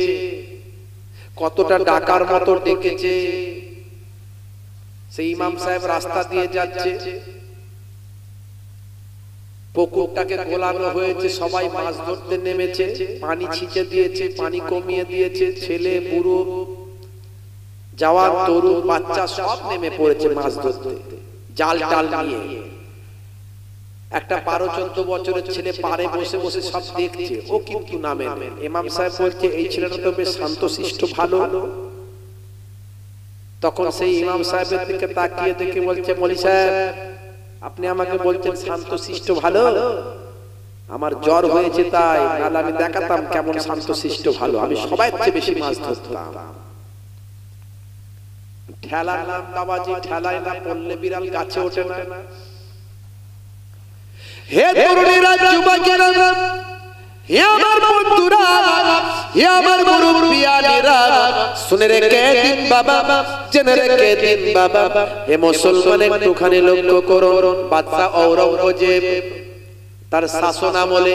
কতটা ডাকার মতো ডেকেছে সেই ইমাম সাহেব রাস্তা দিয়ে যাচ্ছে পুকুরটাকে গোলানো হয়েছে সবাই মাছ ধরতে নেমেছে পানি ছিঁচে দিয়েছে পানি কমিয়ে দিয়েছে ছেলে বুড়ো যাওয়ার তরুণ বাচ্চা সব নেমে পড়েছে মাছ ধরতে জাল টাল নিয়ে একটা বারো চোদ্দ বছরের ছেলে পারে বসে বসে সব দেখছে ও কিন্তু নামে এমাম সাহেব বলছে এই ছেলেটা তো বেশ শান্তশিষ্ট ভালো তখন সেই ইমাম সাহেবের দিকে তাকিয়ে দেখে বলছে মলি সাহেব আপনি আমাকে বলছেন শান্তশিষ্ট ভালো আমার জ্বর হয়েছে তাই নাহলে আমি দেখাতাম কেমন শান্তশিষ্ট ভালো আমি সবাই চেয়ে বেশি মাছ ধরতাম ঠেলা নাম বাবাজি ঠেলায় না পড়লে বিড়াল গাছে ওঠে না হে তরুণীরা যুবকেরা হে আমার বন্ধুরা হে আমার মুরব্বিয়ানেরা শুনে রেখে দিন বাবা জেনে রেখে দিন বাবা হে মুসলমান একটুখানি লক্ষ্য করুন বাদশা ঔরঙ্গজেব তার শাসন আমলে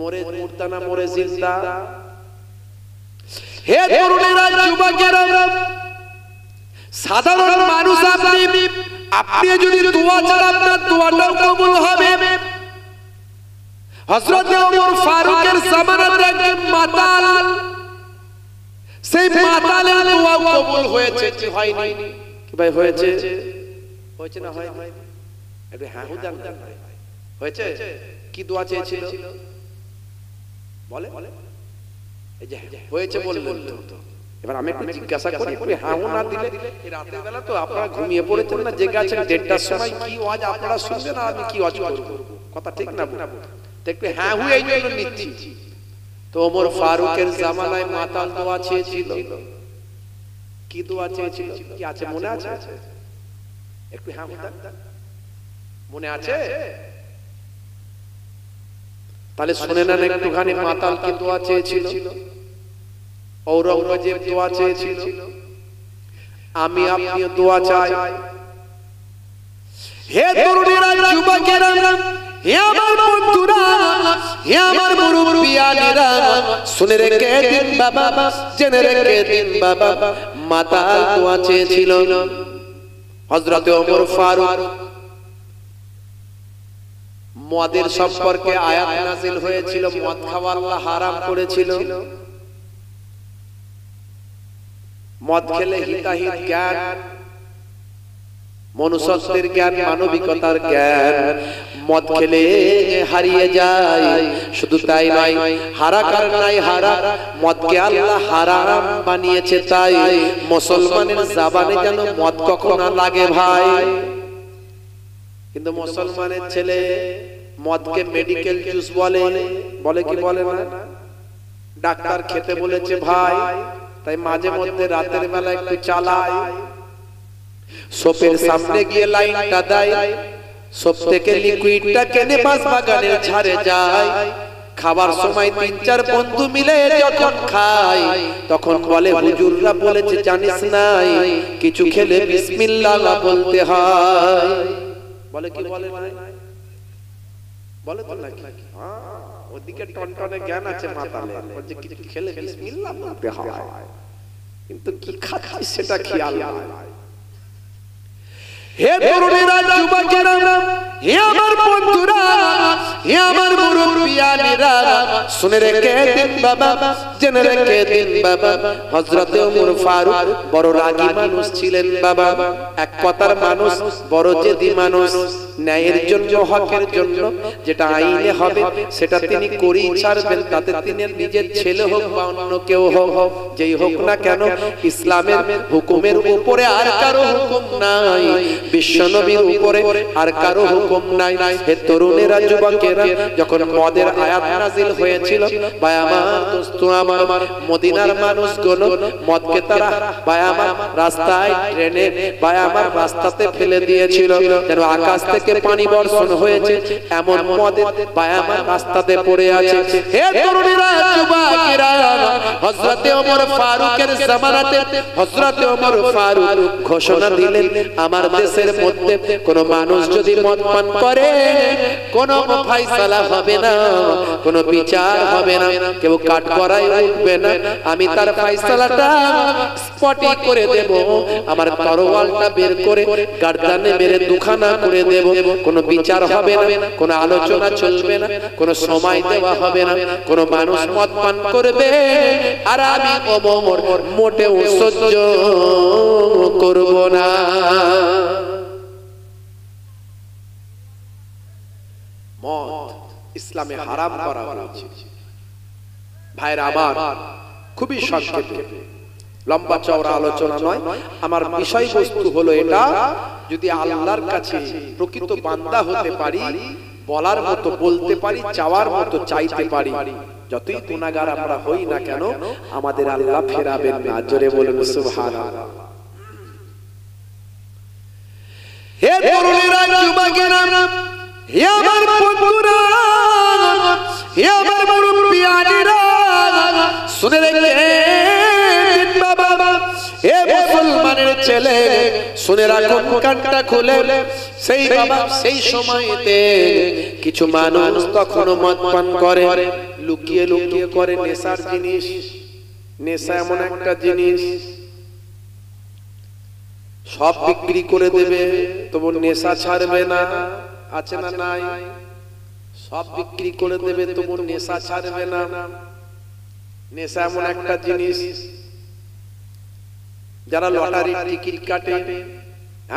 মরে মুর্দা না মরে জিন্দা হে তরুণেরা যুবকেরা সাধারণ মানুষ আপনি আপনি যদি দোয়া চান আপনার দোয়াটাও কবুল হবে হযরত ওমর ফারুকের জামানাতে একজন মাতাল সেই মাতালের দোয়া কবুল হয়েছে কি হয়নি কি ভাই হয়েছে হয়েছে না হয়নি একটু হ্যাঁ হয়েছে কি দোয়া চেয়েছিল বলে এই যে হয়েছে বললেন তো এবার আমি একটু জিজ্ঞাসা করি আপনি হাউ না দিলে রাতের বেলা তো আপনারা ঘুমিয়ে পড়েছেন না জেগে আছেন দেড়টার সময় কি ওয়াজ আপনারা শুনবেন আর আমি কি ওয়াজ করব কথা ঠিক না তো একটু হ্যাঁ হু এই জন্য নিচ্ছি তো ওমর ফারুকের জামানায় মাতাল দোয়া চেয়েছিল কি দোয়া চেয়েছিল কি আছে মনে আছে একটু হ্যাঁ মনে আছে তাহলে শুনে নেন একটুখানি মাতাল কি দোয়া চেয়েছিল ঔরঙ্গজেব দোয়া চেয়েছিল আমি আপনি দোয়া চাই হে তরুণীরা যুবকেরা হে আমার বন্ধুরা হে আমার মুরব্বিয়ানেরা শুনে রেখে দিন বাবা জেনে রেখে দিন বাবা মাতাল দোয়া চেয়েছিল হযরত ওমর ফারুক মদের সম্পর্কে আয়াত নাজিল হয়েছিল মদ খাওয়া আল্লাহ হারাম করেছিল মদ খেলে হিতাহিত জ্ঞান মনুষ্যত্বের জ্ঞান মানবিকতার জ্ঞান মদ খেলে হারিয়ে যায় শুধু তাই নয় হারা কারণ নাই হারা মদকে আল্লাহ হারাম বানিয়েছে তাই মুসলমানের জাবানে যেন মদ কখনো লাগে ভাই কিন্তু মুসলমানের ছেলে মদকে মেডিকেল জুস বলে বলে কি বলে না ডাক্তার খেতে বলেছে ভাই তাই মাঝে মধ্যে রাতের বেলা একটু চালাই সোপের সামনে গিয়ে লাইনটা দেয় সব থেকে লিকুইডটা কেনে পাস বাগানের ঝাড়ে যায় খাবার সময় তিন চার বন্ধু মিলে যখন খাই তখন বলে হুজুররা বলেছে জানিস নাই কিছু খেলে বিসমিল্লাহ বলতে হয় বলে কি বলে না বলে তো নাকি হ্যাঁ, ওদিকে টনটনে জ্ঞান আছে মাতালে কিছু খেলে বিসমিল্লাহ বলতে হয় কিন্তু কি খাচ্ছি সেটা খেয়াল হে তরুণীরা যুবকেরা হে আমার বন্ধুরা হে আমার শুনে রেখে দিন বাবা জেনে রেখে দিন বাবা ফারুক বড় রাগী মানুষ ছিলেন বাবা এক কথার মানুষ বড় জেদি মানুষ ন্যায়ের জন্য হকের জন্য যেটা আইনে হবে সেটা তিনি করেই ছাড়বেন তাতে তিনি নিজের ছেলে হোক বা অন্য কেউ হোক যেই হোক না কেন ইসলামের হুকুমের উপরে আর কারো হুকুম নাই বিশ্বনবীর উপরে আর কারো হুকুম নাই হে তরুণেরা যুবকেরা যখন মদের আয়াত নাজিল হয়েছিল ভাই আমার দোস্ত আমার মদিনার মানুষগুলো মদকে তারা ভাই আমার রাস্তায় ট্রেনে ভাই আমার রাস্তাতে ফেলে দিয়েছিল যেন আকাশ থেকে থেকে পানি বর্ষণ হয়েছে এমন মদের পায়ামান রাস্তাতে পড়ে আছে হে তরুণীরা যুবকেরা হযরত ওমর ফারুকের জামানাতে হযরত ওমর ফারুক ঘোষণা দিলেন আমার দেশের মধ্যে কোন মানুষ যদি মদ পান করে কোন ফয়সালা হবে না কোন বিচার হবে না কেউ কাট করাই উঠবে না আমি তার ফয়সালাটা স্পটি করে দেব আমার তরোয়ালটা বের করে গার্দানে মেরে দুখানা করে দেব দেব কোন বিচার হবে না কোন আলোচনা চলবে না কোন সময় দেওয়া হবে না কোন মানুষ মত পান করবে আর আমি মোটে সহ্য করব না মদ ইসলামে হারাম করা হয়েছে ভাইরা আমার খুবই সংক্ষেপে লম্বা চওড়া আলোচনা নয় আমার বিষয়বস্তু হলো এটা যদি আল্লাহর কাছে প্রকৃত বান্দা হতে পারি বলার মতো বলতে পারি চাওয়ার মতো চাইতে পারি যতই গুণাগার আমরা হই না কেন আমাদের আল্লাহ ফেরাবেন না জোরে বলুন সুবহান হে তরুণীরা যুবকেরা হে আমার বন্ধুরা হে আমার মুরব্বিয়ানেরা শুনে রেখে ছেলে শুনে রাখুন কানটা খুলে সেই বাবা সেই সময়তে কিছু মানুষ তখন মদ পান করে লুকিয়ে লুকিয়ে করে নেশার জিনিস নেশা এমন একটা জিনিস সব বিক্রি করে দেবে তবু নেশা ছাড়বে না আছে না নাই সব বিক্রি করে দেবে তবু নেশা ছাড়বে না নেশা এমন একটা জিনিস যারা লটারির টিকিট কাটে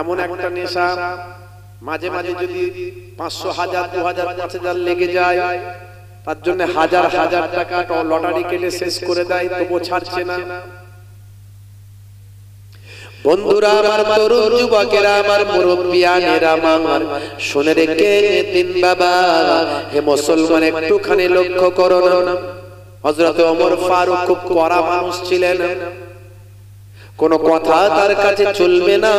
এমন একটা নেশা মাঝে মাঝে যদি পাঁচশো হাজার দু হাজার পাঁচ হাজার লেগে যায় তার জন্য হাজার হাজার টাকা লটারি কেটে শেষ করে দেয় তবু ছাড়ছে না বন্ধুরা আমার তরুণ যুবকেরা আমার মুরব্বিয়ানেরা আমার শুনে রেখে তিন বাবা হে মুসলমান একটুখানি লক্ষ্য করো না হযরত ওমর ফারুক খুব কড়া মানুষ ছিলেন কোনো কথা তার কাছে চলবে না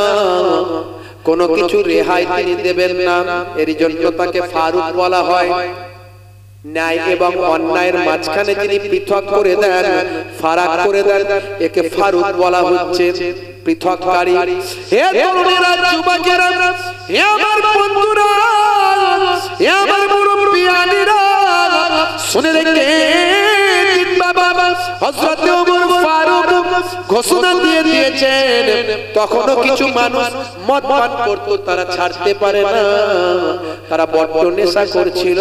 কোনো কিছু রেহাই তিনি দেবেন না এর জন্য তাকে ফারুক বলা হয় ন্যায় এবং অন্যায়ের মাঝখানে যিনি পৃথক করে দেন ফারাক করে দেন একে ফারুক বলা হচ্ছে পৃথককারী হে তরুণেরা যুবকেরা হে আমার বন্ধুরা হে আমার মুরব্বিয়ানেরা শুনে রেখে বাবা হযরত ওমর ঘোষণা দিয়ে দিয়েছেন তখনও কিছু মানুষ মত পান করত তারা ছাড়তে পারে না তারা বড্ড নেশা করছিল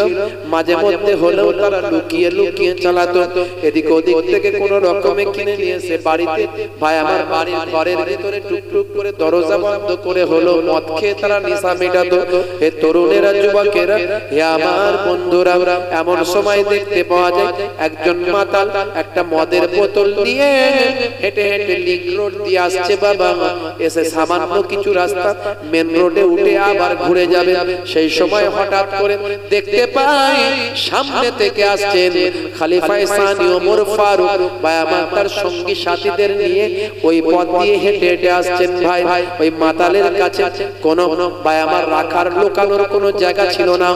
মাঝে মধ্যে হলেও তারা লুকিয়ে লুকিয়ে চালাতো এদিক ওদিক থেকে কোন রকমে কিনে নিয়ে এসে বাড়িতে ভাই আমার বাড়ির ঘরের ভিতরে টুকটুক করে দরজা বন্ধ করে হলো মদ খেয়ে তারা নেশা মেটাতো হে তরুণেরা যুবকেরা হে আমার বন্ধুরা এমন সময় দেখতে পাওয়া যায় একজন মাতাল একটা মদের বোতল নিয়ে হেঁটে হেঁটে লিঙ্ক রোড দিয়ে আসছে বাবা এসে সামান্য কিছু রাস্তা মেন রোডে উঠে আবার ঘুরে যাবে সেই সময় হঠাৎ করে দেখতে পাই সামনে থেকে আসছেন খালিফা ইসানি ওমর ফারুক ভাই আমার তার সঙ্গী সাথীদের নিয়ে ওই পথ দিয়ে হেঁটে হেঁটে আসছেন ভাই ভাই ওই মাতালের কাছে কোন ভাই আমার রাখার লোকানোর কোনো জায়গা ছিল না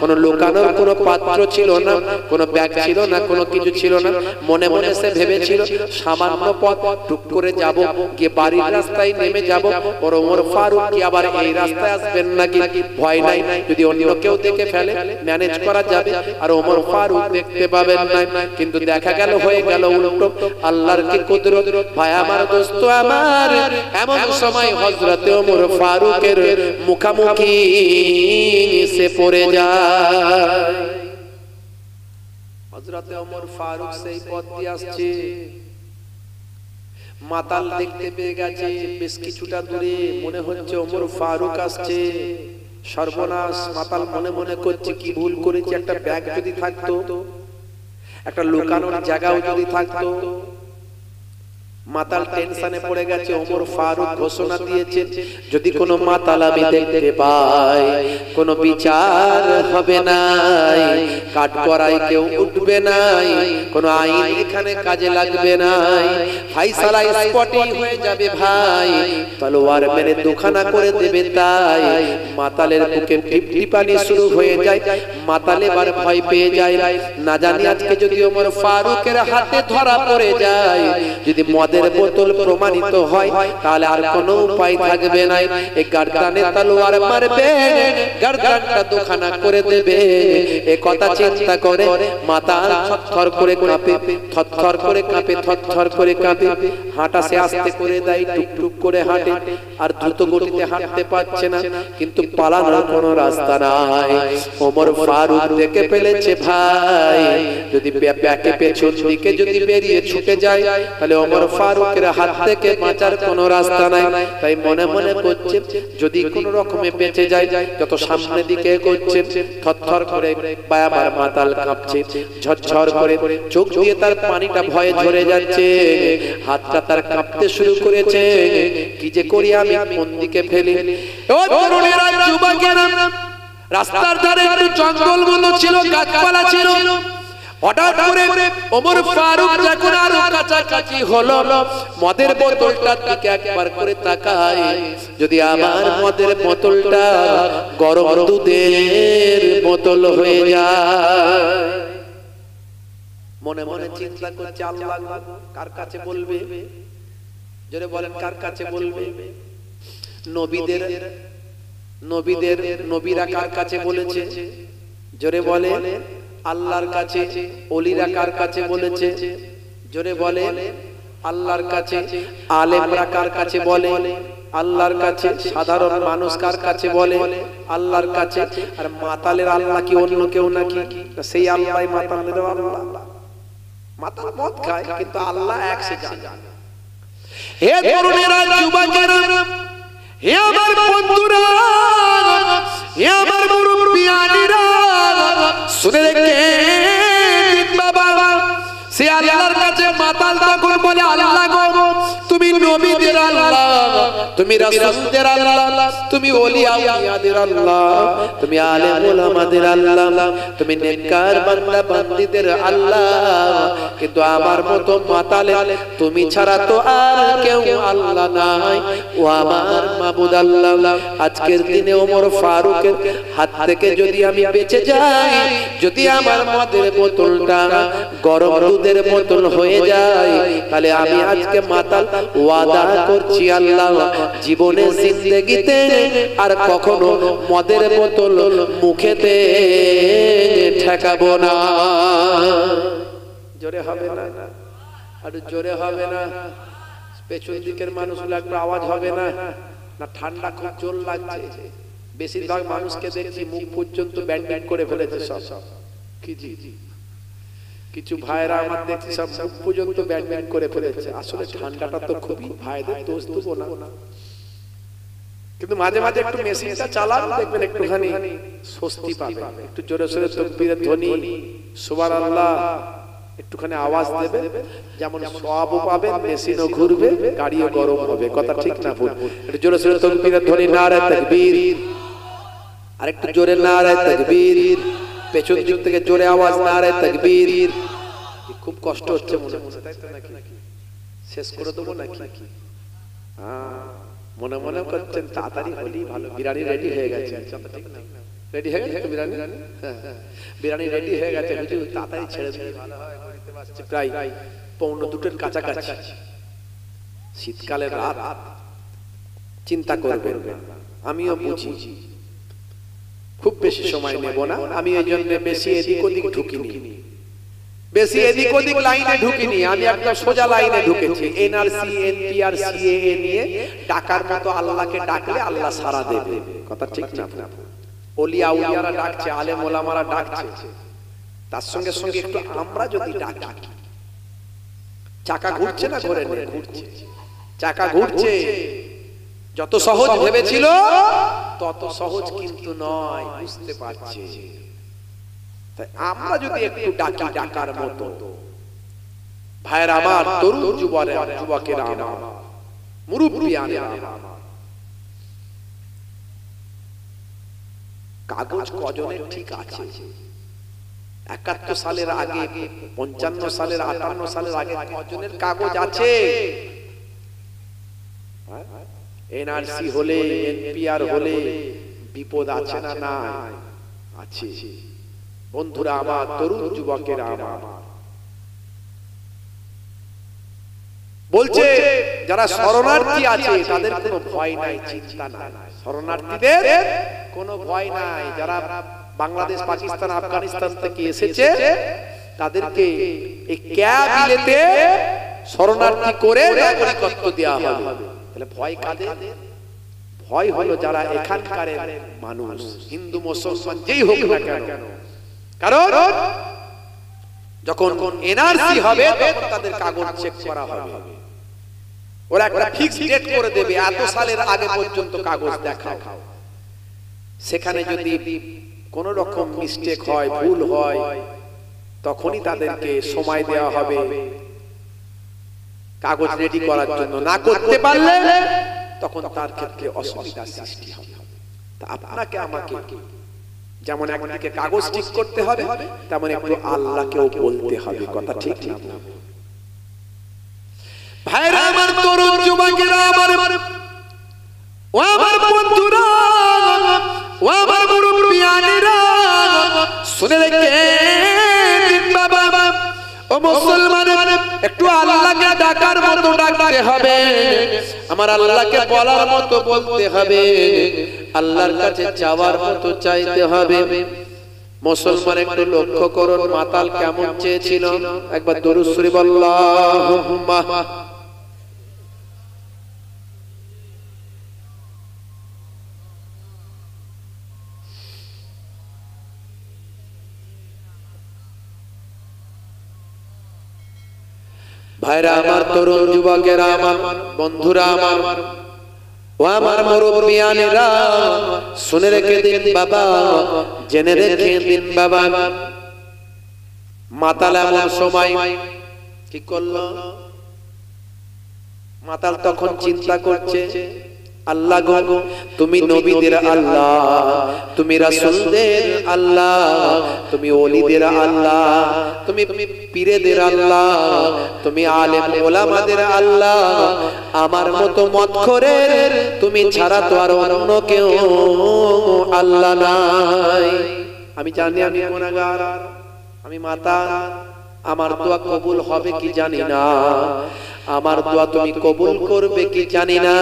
কোনো লোকানোর কোনো পাত্র ছিল না কোনো ব্যাগ ছিল না কোনো কিছু ছিল না মনে মনে সে ভেবেছিল সামান্য পথ পথ টুক করে যাব কে বাড়ির রাস্তায় নেমে যাব বড় ওমর ফারুক কি আবার এই রাস্তায় আসবেন নাকি ভয় নাই যদি অন্য কেউ দেখে ফেলে ম্যানেজ করা যাবে আর ওমর ফারুক দেখতে পাবেন না কিন্তু দেখা গেল হয়ে গেল উল্টো আল্লাহর কি কুদরত ভাই আমার দোস্ত আমার এমন সময় হযরতে ওমর ফারুকের মুখামুখি সে পড়ে যায় হযরতে ওমর ফারুক সেই পথ দিয়ে আসছে মাতাল দেখতে পেয়ে গেছে বেশ কিছুটা দূরে মনে হচ্ছে ওমর ফারুক আসছে সর্বনাশ মাতাল মনে মনে করছে কি ভুল করেছে একটা ব্যাগ যদি থাকতো একটা লোকানোর জায়গাও যদি থাকতো মাতাল টেনশনে পড়ে গেছে ওমর ফারুক ঘোষণা দিয়েছে যদি কোনো মাতাল আমি দেখতে পাই কোনো বিচার হবে নাই কাট করাই কেউ উঠবে নাই কোনো আইন এখানে কাজে লাগবে নাই ফাইসালা স্পটে হয়ে যাবে ভাই তলোয়ার মেরে দুখানা করে দেবে তাই মাতালের বুকে টিপটি পানি শুরু হয়ে যায় মাতাল এবার ভয় পেয়ে যায় না জানি আজকে যদি ওমর ফারুকের হাতে ধরা পড়ে যায় যদি মদ মদের বোতল প্রমাণিত হয় তাহলে আর কোন উপায় থাকবে নাই এই গার্দানে তালোয়ার মারবে গার্দানটা করে দেবে এ কথা চিন্তা করে মাথা থরথর করে কাঁপে থরথর করে কাঁপে থরথর করে কাঁপে হাঁটা সে আস্তে করে দেয় টুকটুক করে হাঁটে আর দ্রুত গতিতে হাঁটতে পারছে না কিন্তু পালানোর কোনো রাস্তা নাই ওমর ফারুক দেখে ফেলেছে ভাই যদি প্যাকে পেছন দিকে যদি বেরিয়ে ছুটে যায় তাহলে ওমর ফারুক ফারুকের হাত থেকে বাঁচার কোন রাস্তা নাই তাই মনে মনে করছে যদি কোন রকমে বেঁচে যায় যত সামনে দিকে করছে থরথর করে বায়াবার মাতাল কাঁপছে ঝরঝর করে চোখ দিয়ে তার পানিটা ভয়ে ঝরে যাচ্ছে হাতটা তার কাঁপতে শুরু করেছে কি যে করি আমি কোন দিকে ফেলি ও তরুণেরা যুবকেরা রাস্তার ধারে জঙ্গল গুলো ছিল গাছপালা ছিল যদি আমার মদের বোতলটা গরম দুধের বোতল হয়ে যায় মনে মনে চিন্তা করছে কার কাছে বলবে জোরে বলেন কার কাছে বলবে নবীদের নবীদের নবীরা কার কাছে বলেছে জোরে বলে আল্লাহর কাছে অলিরা কার কাছে বলেছে জোরে বলে আল্লাহর কাছে আলেমরা কার কাছে বলে আল্লাহর কাছে সাধারণ মানুষ কার কাছে বলে আল্লাহর কাছে আর মাতালের আল্লাহ কি অন্য কেউ নাকি সেই আল্লাহ মাতাল দেওয়া আল্লাহ মাতাল মত খায় কিন্তু আল্লাহ এক সে জানে হে তরুণেরা যুবকেরা হে আমার বন্ধুরা হে আমার মুরব্বিয়ানি सुर के তুমি রাসূলদের আল্লাহ তুমি ওলি আউলিয়াদের আল্লাহ তুমি আলেম ওলামাদের আল্লাহ তুমি নেককার বান্দা বান্দীদের আল্লাহ কিন্তু আমার মত মাতালে তুমি ছাড়া তো আর কেউ আল্লাহ নাই ও আমার মাবুদ আল্লাহ আজকের দিনে ওমর ফারুকের হাত থেকে যদি আমি বেঁচে যাই যদি আমার মদের বোতলটা গরম দুধের বোতল হয়ে যায় তাহলে আমি আজকে মাতাল ওয়াদা করছি আল্লাহ জীবনে জিন্দগিতে আর কখনো মদের বোতল মুখেতে ঠেকাবো না জোরে হবে না আর জোরে হবে না পেছন দিকের মানুষ লাগবে আওয়াজ হবে না না ঠান্ডা খুব জোর লাগছে বেশিরভাগ মানুষকে দেখছি মুখ পর্যন্ত ব্যান্ড ব্যান্ড করে ফেলেছে সব কি জি কিছু ভাইরা আমার দেখছি সব মুখ পর্যন্ত ব্যান্ড ব্যান্ড করে ফেলেছে আসলে ঠান্ডাটা তো খুবই ভাইদের দোষ দেবো না কিন্তু মাঝে মাঝে একটু মেশিনটা চালান দেখবেন একটুখানি স্বস্তি পাবে একটু জোরে সোরে তকবীরের ধ্বনি সুবার আল্লাহ একটুখানি আওয়াজ দেবে যেমন সবও পাবে মেশিনও ঘুরবে গাড়িও গরম হবে কথা ঠিক না ভুল একটু জোরে সোরে তকবীরের ধ্বনি না তাকবীর আর একটু জোরে না তাকবীর পেছন দিক থেকে জোরে আওয়াজ না তাকবীর খুব কষ্ট হচ্ছে মনে হচ্ছে তাই তো নাকি শেষ করে দেবো নাকি হ্যাঁ মনে মনে করছেন তাড়াতাড়ি হলেই ভালো বিরিয়ানি রেডি হয়ে গেছে রেডি হয়ে গেছে বিরিয়ানি হ্যাঁ রেডি হয়ে গেছে হুজুর হ্যাঁ, হ্যাঁ। তাড়াতাড়ি ছেড়ে দিলে ভালো হয় আচ্ছা, প্রায় পৌনে দুটোর কাছাকাছি শীতকালে রাত চিন্তা করবেন আমিও বুঝি খুব বেশি সময় নেব না আমি এই জন্য বেশি এদিক ওদিক ঢুকিনি বেশি এদিক ওদিক লাইনে ঢুকিনি আমি একটা সোজা লাইনে ঢুকেছি এনআরসি এনপিআর সিএএ নিয়ে ডাকার মতো আল্লাহকে ডাকলে আল্লাহ সারা দেবে কথা ঠিক না ওলিয়া উলিয়ারা ডাকছে আলেম ওলামারা ডাকছে তার সঙ্গে সঙ্গে একটু আমরা যদি ডাকি চাকা ঘুরছে না ঘোরে ঘুরছে চাকা ঘুরছে যত সহজ ভেবেছিল তত সহজ কিন্তু নয় বুঝতে পারছে আমরা যদি একটু ডাকি ডাকার মতো ভাইয়ের আমার তরুণ যুবরে আমার কাগজ কজনের ঠিক আছে একাত্তর সালের আগে পঞ্চান্ন সালের আটান্ন সালের আগে কজনের কাগজ আছে হ্যাঁ? হ্যাঁ? এনআরসি হলে এনপিআর হলে বিপদ আছে না নাই আছে বন্ধুরা আমার তরুণ যুবকের আমার বলছে যারা শরণার্থী আছে তাদের কোনো ভয় নাই চিন্তা নাই শরণার্থীদের কোনো ভয় নাই যারা বাংলাদেশ পাকিস্তান আফগানিস্তান থেকে এসেছে তাদেরকে এই ক্যাব ইলেতে শরণার্থী করে নাগরিকত্ব দেয়া হবে তাহলে ভয় কাদের ভয় হলো যারা এখানকার মানুষ হিন্দু মুসলমান যেই হোক না কেন কারণ যখন এনআরসি হবে তখন তাদের কাগজ চেক করা হবে ওরা একটা ফিক্স ডেট করে দেবে এত সালের আগে পর্যন্ত কাগজ সেখানে যদি কোন রকম মিস্টেক হয় ভুল হয় তখনই তাদেরকে সময় দেওয়া হবে কাগজ রেডি করার জন্য না করতে পারলে তখন তার ক্ষেত্রে অসুবিধা সৃষ্টি হবে তা আপনাকে আমাকে যেমন একদিকে কাগজ ঠিক করতে হবে তেমন একটু আল্লাহকেও বলতে হবে কথা ঠিক ঠিক ভাইরা আমার তরুণ যুবকেরা আমার ও আমার বন্ধুরা ও আমার শুনে রেখে বাবা ও মুসলমান একটু আল্লাহকে ডাকার মতো ডাকতে হবে আমার আল্লাহকে বলার মতো বলতে হবে আল্লাহর কাছে চাওয়ার মতো চাইতে হবে মুসলমান একটু লক্ষ্য করুন মাতাল কেমন চেয়েছিল একবার দরুশ্রী বল্লাহ ভাইরা আমার তরুণ যুবকেরা আমার বন্ধুরা আমার ও আমার মুরব্বিয়ানেরা শুনে রেখে দিন বাবা জেনে রেখে দিন বাবা মাতাল এমন সময় কি করলো মাতাল তখন চিন্তা করছে আল্লাহ গো তুমি নবীদের আল্লাহ তুমি রাসূলদের আল্লাহ তুমি ওলিদের আল্লাহ তুমি পীরদের আল্লাহ তুমি আলেম ওলামাদের আল্লাহ আমার মতো মত করে তুমি ছাড়া তো আর অন্য কেউ আল্লাহ নাই আমি জানি আমি গুনাহগার আমি মাতা আমার দোয়া কবুল হবে কি জানি না আমার দোয়া তুমি কবুল করবে কি জানি না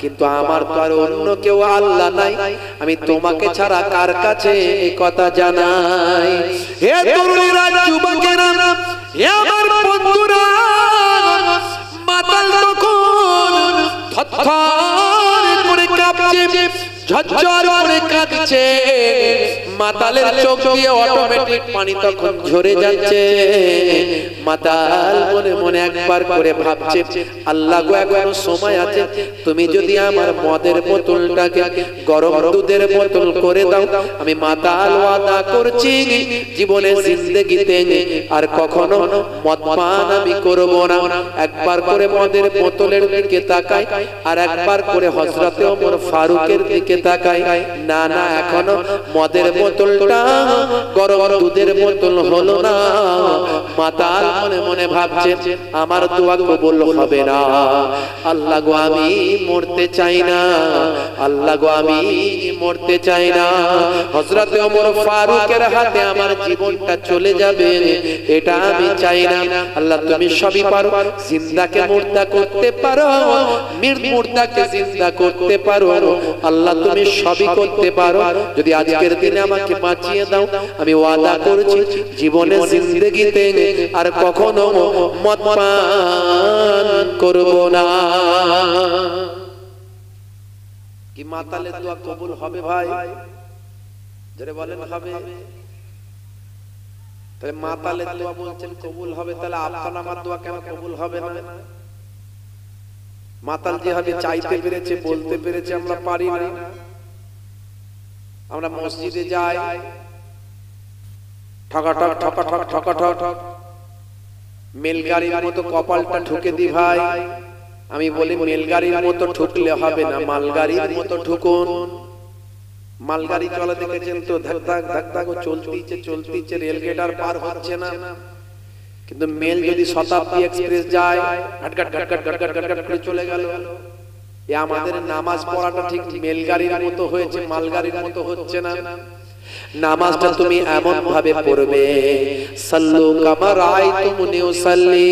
কিন্তু আমার তো আর অন্য কেউ আল্লাহ নাই আমি তোমাকে ছাড়া কার কাছে এই কথা জানাই হে তরুণীরা যুবকেরা হে আমার বন্ধুরা মাতাল তখন থরথর করে কাঁপছে তুমি যদি আমার মদের বোতলটাকে গরম দুধের বোতল করে দাও আমি মাতাল ওয়াদা করছি জীবনে জিন্দেগিতে আর কখনো মদ পান আমি করব না একবার করে মদের বোতলের দিকে তাকায় আর একবার করে হজরতে ফারুকের দিকে দিকে তাকাই না না এখনো মদের বোতলটা গরম দুধের বোতল হলো না মাতাল মনে মনে ভাবছে আমার দোয়া কবুল হবে না আল্লাহ গো আমি মরতে চাই না আল্লাহ গো আমি মরতে চাই না হযরত ওমর ফারুকের হাতে আমার জীবনটা চলে যাবে এটা আমি চাই না আল্লাহ তুমি সবই পারো জিন্দাকে মুর্দা করতে পারো মৃত মুর্দাকে জিন্দা করতে পারো আল্লাহ তুমি সবই করতে পারো যদি আজকের দিনে আমাকে বাঁচিয়ে দাও আমি ওয়াদা করছি জীবনে জিন্দগিতে আর কখনো মত করব না কি মাতালে দোয়া কবুল হবে ভাই যারে বলেন হবে তাহলে মাতালে দোয়া বলছেন কবুল হবে তাহলে আপনার আমার দোয়া কেন কবুল হবে না মাতাল যেভাবে চাইতে পেরেছে বলতে পেরেছে আমরা পারি না আমরা মসজিদে যাই ঠকাঠক ঠকাঠক ঠকাঠক মেলগাড়ির মতো কপালটা ঠুকে দি ভাই আমি বলি মেলগাড়ির মতো ঠুকলে হবে না মালগাড়ির মতো ঠুকুন মালগাড়ি চলে দেখেছেন তো ধাক ধাক ধাক ধাক চলতিছে চলতিছে রেলগেট আর পার হচ্ছে না কিন্তু মেল যদি শতাব্দী এক্সপ্রেস যায় করে চলে গেল আমাদের নামাজ পড়াটা ঠিক মেলগাড়ির মতো হয়েছে মালগাড়ির মতো হচ্ছে না নামাজটা তুমি এমন ভাবে পড়বে সাল্লু কামার সাল্লি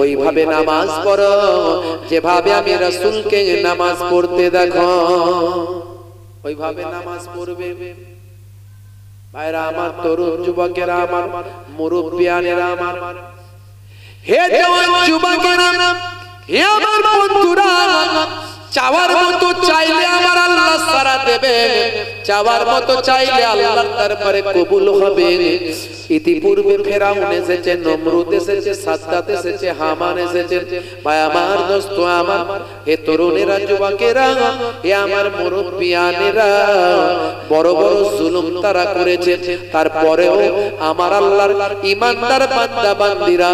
ওইভাবে নামাজ পড়ো যেভাবে আমি রাসূলকে নামাজ পড়তে দেখো ওইভাবে নামাজ পড়বে ভাইরা আমার তরুণ যুবকেরা আমার মুরব্বিয়ানেরা আমার হে জওয়ান যুবকেরা হে আমার বন্ধুরা চাওয়ার মতো চাইলে আমার আল্লাহ সারা দেবে চাওয়ার মতো চাইলে আল্লাহর দরবারে কবুল হবে ইতিপূর্বে ফেরাউন এসেছে নমরুদ এসেছে সাদ্দাত এসেছে হামান এসেছে ভাই আমার দোস্ত আমার হে তরুণেরা যুবকেরা হে আমার মুরব্বিয়ানেরা বড় বড় জুলুম তারা করেছে তারপরেও আমার আল্লাহর ইমানদার বান্দা বান্দিরা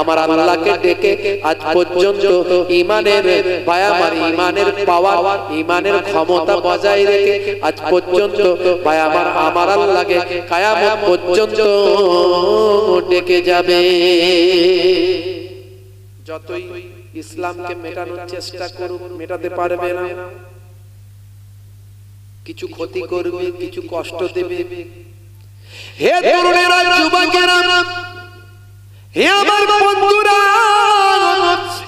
আমার আল্লাহকে ডেকে আজ পর্যন্ত ইমানের ভাই আমার ইমানের পাওয়ার ইমানের ক্ষমতা বজায় রেখে আজ পর্যন্ত ভাই আমার আমার আল্লাহকে কায়ামত পর্যন্ত ডেকে যাবে যতই ইসলামকে মেটানোর চেষ্টা করুক মেটাতে পারবে না কিছু ক্ষতি করবে কিছু কষ্ট দেবে হে তরুণেরা যুবকেরা হে আমার বন্ধুরা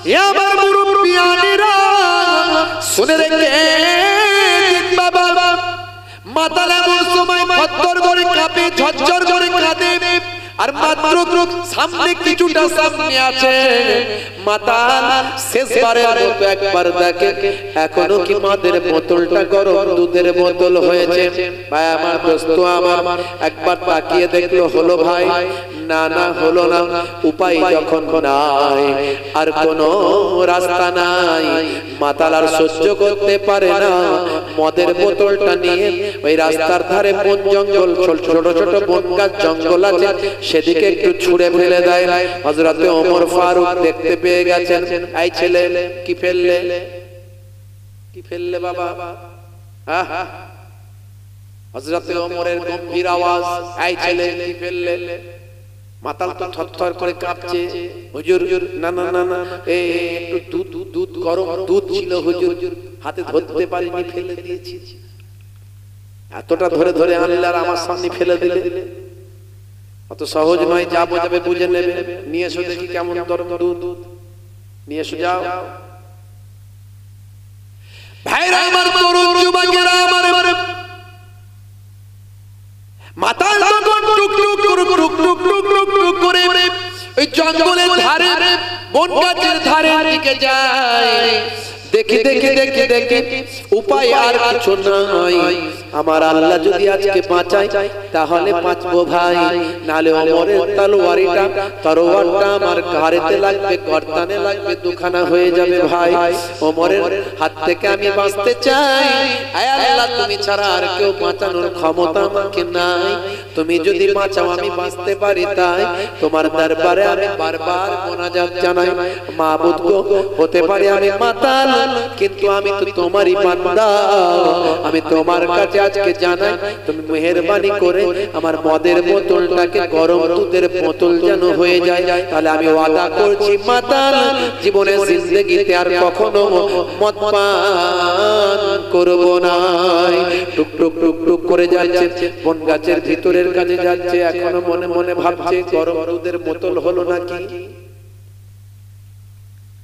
হে আমার মুরুবিয়ানেরা শুনে রেখে বাবা মাতালা সময় পত্তর করে কাঁপে ঝরঝর করে কাঁদে আর মাত্র সামনে কিছুটা সামনে আছে মাতাল শেষবারের মতো একবার দেখে এখনো কি মাদের বোতলটা গরম দুধের বোতল হয়েছে ভাই আমার দোস্ত আমার একবার তাকিয়ে দেখলো হলো ভাই না না হলো না উপায় যখন নাই আর কোনো রাস্তা নাই মাতালার সহ্য করতে পারে না মদের বোতলটা নিয়ে ওই রাস্তার ধারে বন জঙ্গল ছোট ছোট বন গাছ জঙ্গল আছে সেদিকে একটু ছুঁড়ে ফেলে দেয় হজরতে ওমর ফারুক দেখতে পেয়ে গেছেন এই ছেলে কি ফেললে কি ফেললে বাবা হ্যাঁ হ্যাঁ হজরতে ওমরের গম্ভীর আওয়াজ এই ছেলে কি ফেললে মাতাল তো থরথর করে কাঁপছে হুজুর না না না না এ একটু দুধ দুধ গরম দুধ ছিল হুজুর হাতে ধরতে পারিনি ফেলে দিয়েছি এতটা ধরে ধরে আনলে আর আমার সামনে ফেলে দিলে অত সহজ নয় যাবো যাবে বুঝে নেবে নিয়ে এসো দেখি কেমন দর দুধ নিয়ে এসো যাও ভাইরা আমার তরুণ যুবকেরা আমার মাথা যখন টুক টুক টুক টুক টুক টুক টুক টুক করে ওই জঙ্গলের ধারে বন গাছের ধারে দিকে যায় দেখি দেখি দেখি দেখি উপায় আর কিছু নাই আমার আল্লাহ যদি আজকে বাঁচায় তাহলে বাঁচবো ভাই নালে অমরের তালোয়ারিটা তরোয়ারটা আমার ঘাড়েতে লাগবে গর্দানে লাগবে দুখানা হয়ে যাবে ভাই অমরের হাত থেকে আমি বাঁচতে চাই আল্লাহ তুমি ছাড়া আর কেউ বাঁচানোর ক্ষমতা আমাকে নাই তুমি যদি বাঁচাও আমি বাঁচতে পারি তাই তোমার দরবারে আমি বারবার মোনাজাত জানাই মাহবুদ গো হতে পারে আমি মাতাল কিন্তু আমি তো তোমারই বান্দা আমি তোমার কাছে আজকে জানাই তুমি মেহরবানি করে আমার মদের বোতলটাকে গরম দুধের বোতল যেন হয়ে যায় তাহলে আমি ওয়াদা করছি মাতাল জীবনে জিন্দগিতে আর কখনো মদ পান করব না টুক টুক টুক টুক করে যাচ্ছে বন গাছের ভিতরের কাছে যাচ্ছে এখনো মনে মনে ভাবছে গরম দুধের বোতল হলো নাকি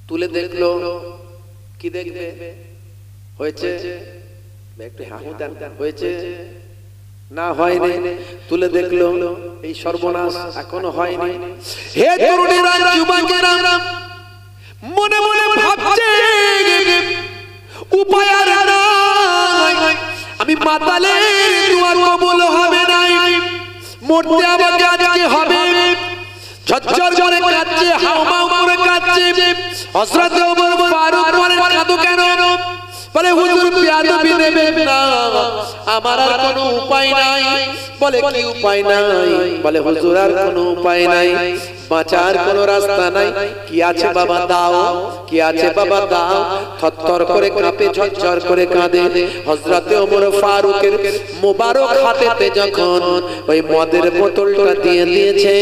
তুলে দেখলো কি দেখবে হয়েছে একটু হাহুদান হয়েছে না হয়নি তুলে দেখলো এই সর্বনাশ এখনো হয়নি হে তরুণেরা যুবকেরা মনে মনে ভাবছে উপায় আর নাই আমি মাতালে তোমার কবল হবে না মরতে আমাকে আজকে হবে ঝরঝর করে কাঁদছে হাউমাউ করে কাঁদছে হযরত ওমর ফারুক বলেন কাঁদো কেন বলে হুজুর বেয়াদবি নেবেন না আমার আর কোনো উপায় নাই বলে কি উপায় নাই বলে হুজুর আর কোনো উপায় নাই বাঁচার কোন রাস্তা নাই কি আছে বাবা দাও কি আছে বাবা দাও থর করে কাঁপে ঝরঝর করে কাঁদে হজরতে ওমর ফারুকের মোবারক হাতেতে যখন ওই মদের বোতলটা দিয়ে দিয়েছে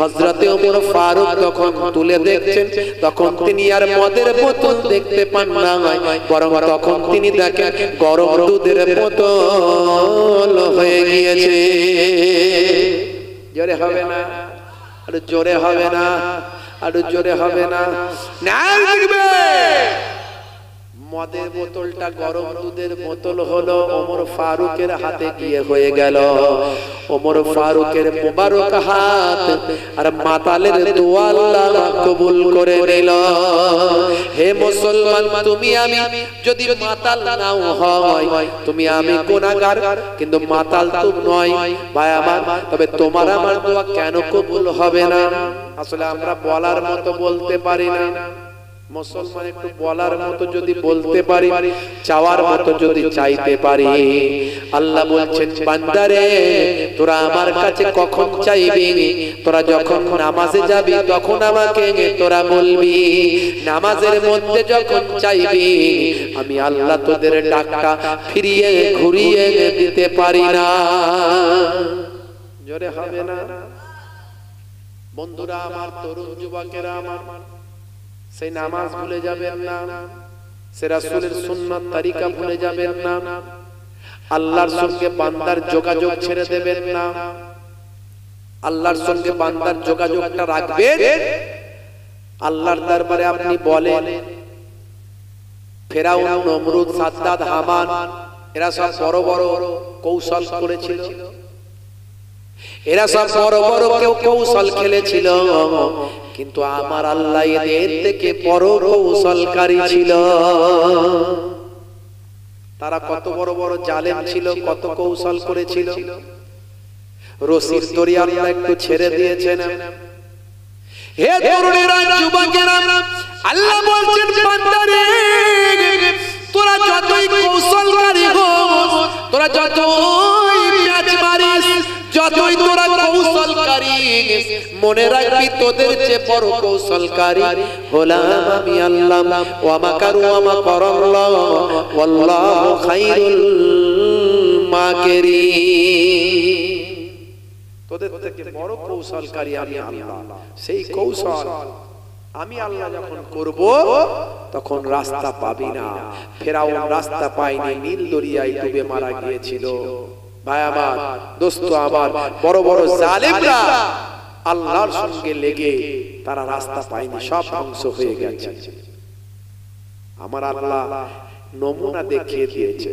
হজরতে ওমর ফারুক তখন তুলে দেখছেন তখন তিনি আর মদের বোতল দেখতে পান না বরং তখন তিনি দেখেন গরম দুধের বোতল হয়ে গিয়েছে জরে হবে না আর জোরে হবে না আর জোরে হবে না ন্যায় দেখবে মদের বোতলটা গরম দুধের বোতল হলো ওমর ফারুকের হাতে গিয়ে হয়ে গেল ওমর ফারুকের মোবারক হাত আর মাতালের দোয়াল কবুল করে নিল হে মুসলমান তুমি আমি যদি মাতাল নাও হয় তুমি আমি গুনাহগার কিন্তু মাতাল তো নয় ভাই আমার তবে তোমার আমার দোয়া কেন কবুল হবে না আসলে আমরা বলার মতো বলতে পারি না মুসলমান একটু বলার মতো যদি বলতে পারি চাওয়ার মতো যদি চাইতে পারি আল্লাহ বলছেন বান্দারে তোরা আমার কাছে কখন চাইবি তোরা যখন নামাজে যাবি তখন আমাকে তোরা বলবি নামাজের মধ্যে যখন চাইবি আমি আল্লাহ তোদের ডাকটা ফিরিয়ে ঘুরিয়ে দিতে পারি না জোরে হবে না বন্ধুরা আমার তরুণ যুবকেরা আমার সেই নামাজ ভুলে যাবেন না সে রাসুলের সুন্নাত তারিকা ভুলে যাবেন না আল্লাহর সঙ্গে বান্দার যোগাযোগ ছেড়ে দেবেন না আল্লাহর সঙ্গে বান্দার যোগাযোগটা রাখবেন আল্লাহর দরবারে আপনি বলেন ফেরাউন নমরুদ সাদ্দাত হামান এরা সব বড় বড় কৌশল করেছিল এরা সব বড় বড় কেউ কৌশল খেলেছিল কিন্তু আমার আল্লাহ এদের থেকে বড় কৌশলকারী ছিল তারা কত বড় বড় জালেম ছিল কত কৌশল করেছিল একটু ছেড়ে দিয়েছেন হে আল্লাহ বলছেন তোরা যত কৌশলকারী হোস তোরা যতই মনে রাখবি তোদের যে বড় কৌশলকারী হলাম আমি আল্লাহ আমা কারু আমা করল ওয়াল্লাহু খাইরুল তোদের থেকে বড় কৌশলকারী আমি আল্লাহ সেই কৌশল আমি আল্লাহ যখন করব তখন রাস্তা পাবি না রাস্তা পাইনি নীল দরিয়ায় ডুবে মারা গিয়েছিল ভাই আমার দোস্ত আমার বড় বড় জালেমরা আল্লাহর সঙ্গে লেগে তারা রাস্তা পায়নি সব ধ্বংস হয়ে গেছে আমার আল্লাহ নমুনা দেখিয়ে দিয়েছে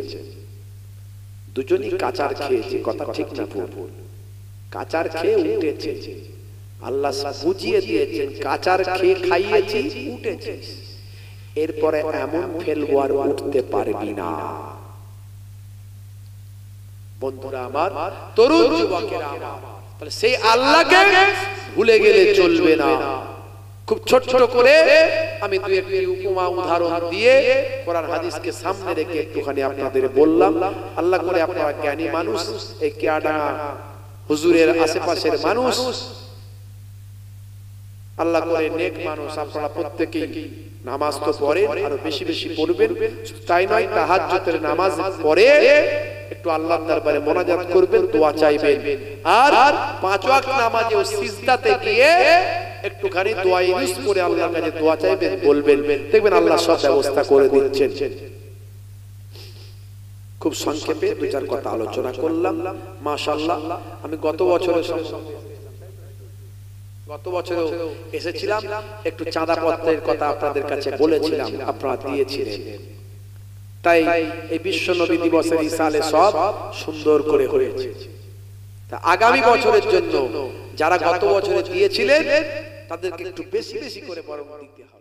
দুজনই কাচার খেয়েছে কথা ঠিক না ভুল কাচার খেয়ে উঠেছে আল্লাহ বুঝিয়ে দিয়েছেন কাচার খেয়ে খাইয়েছি উঠেছে এরপরে এমন ফেলবার উঠতে পারবি না বন্ধুরা আমার তরুণ যুবকেরা আমার তাহলে সেই আল্লাহকে ভুলে গেলে চলবে না খুব ছোট ছোট করে আমি দুই একটি উপমা উদাহরণ দিয়ে কোরআন হাদিসকে সামনে রেখে একটুখানি আপনাদের বললাম আল্লাহ করে আপনারা জ্ঞানী মানুষ এই কেয়াডাঙ্গা হুজুরের আশেপাশের মানুষ আল্লাহ করে নেক মানুষ আপনারা প্রত্যেকেই নামাজ তো পড়েন আরো বেশি বেশি পড়বেন তাই নয় তাহাজ্জুদের নামাজ পড়ে একটু আল্লাহর দরবারে মোনাজাত করবেন দোয়া চাইবেন আর পাঁচ ওয়াক্ত নামাজে ও সিজদাতে গিয়ে একটুখানি দোয়া ইউজ করে আল্লাহর কাছে দোয়া চাইবেন বলবেন দেখবেন আল্লাহ সব ব্যবস্থা করে দিচ্ছেন খুব সংক্ষেপে দু কথা আলোচনা করলাম মাশাআল্লাহ আমি গত বছরের গত বছরেও এসেছিলাম একটু চাঁদা পত্রের কথা আপনাদের কাছে বলেছিলাম আপনারা দিয়েছিলেন তাই এই বিশ্ব নবী দিবসের ইসালে সব সুন্দর করে হয়েছে আগামী বছরের জন্য যারা গত বছরে দিয়েছিলেন তাদেরকে একটু বেশি বেশি করে বরং দিতে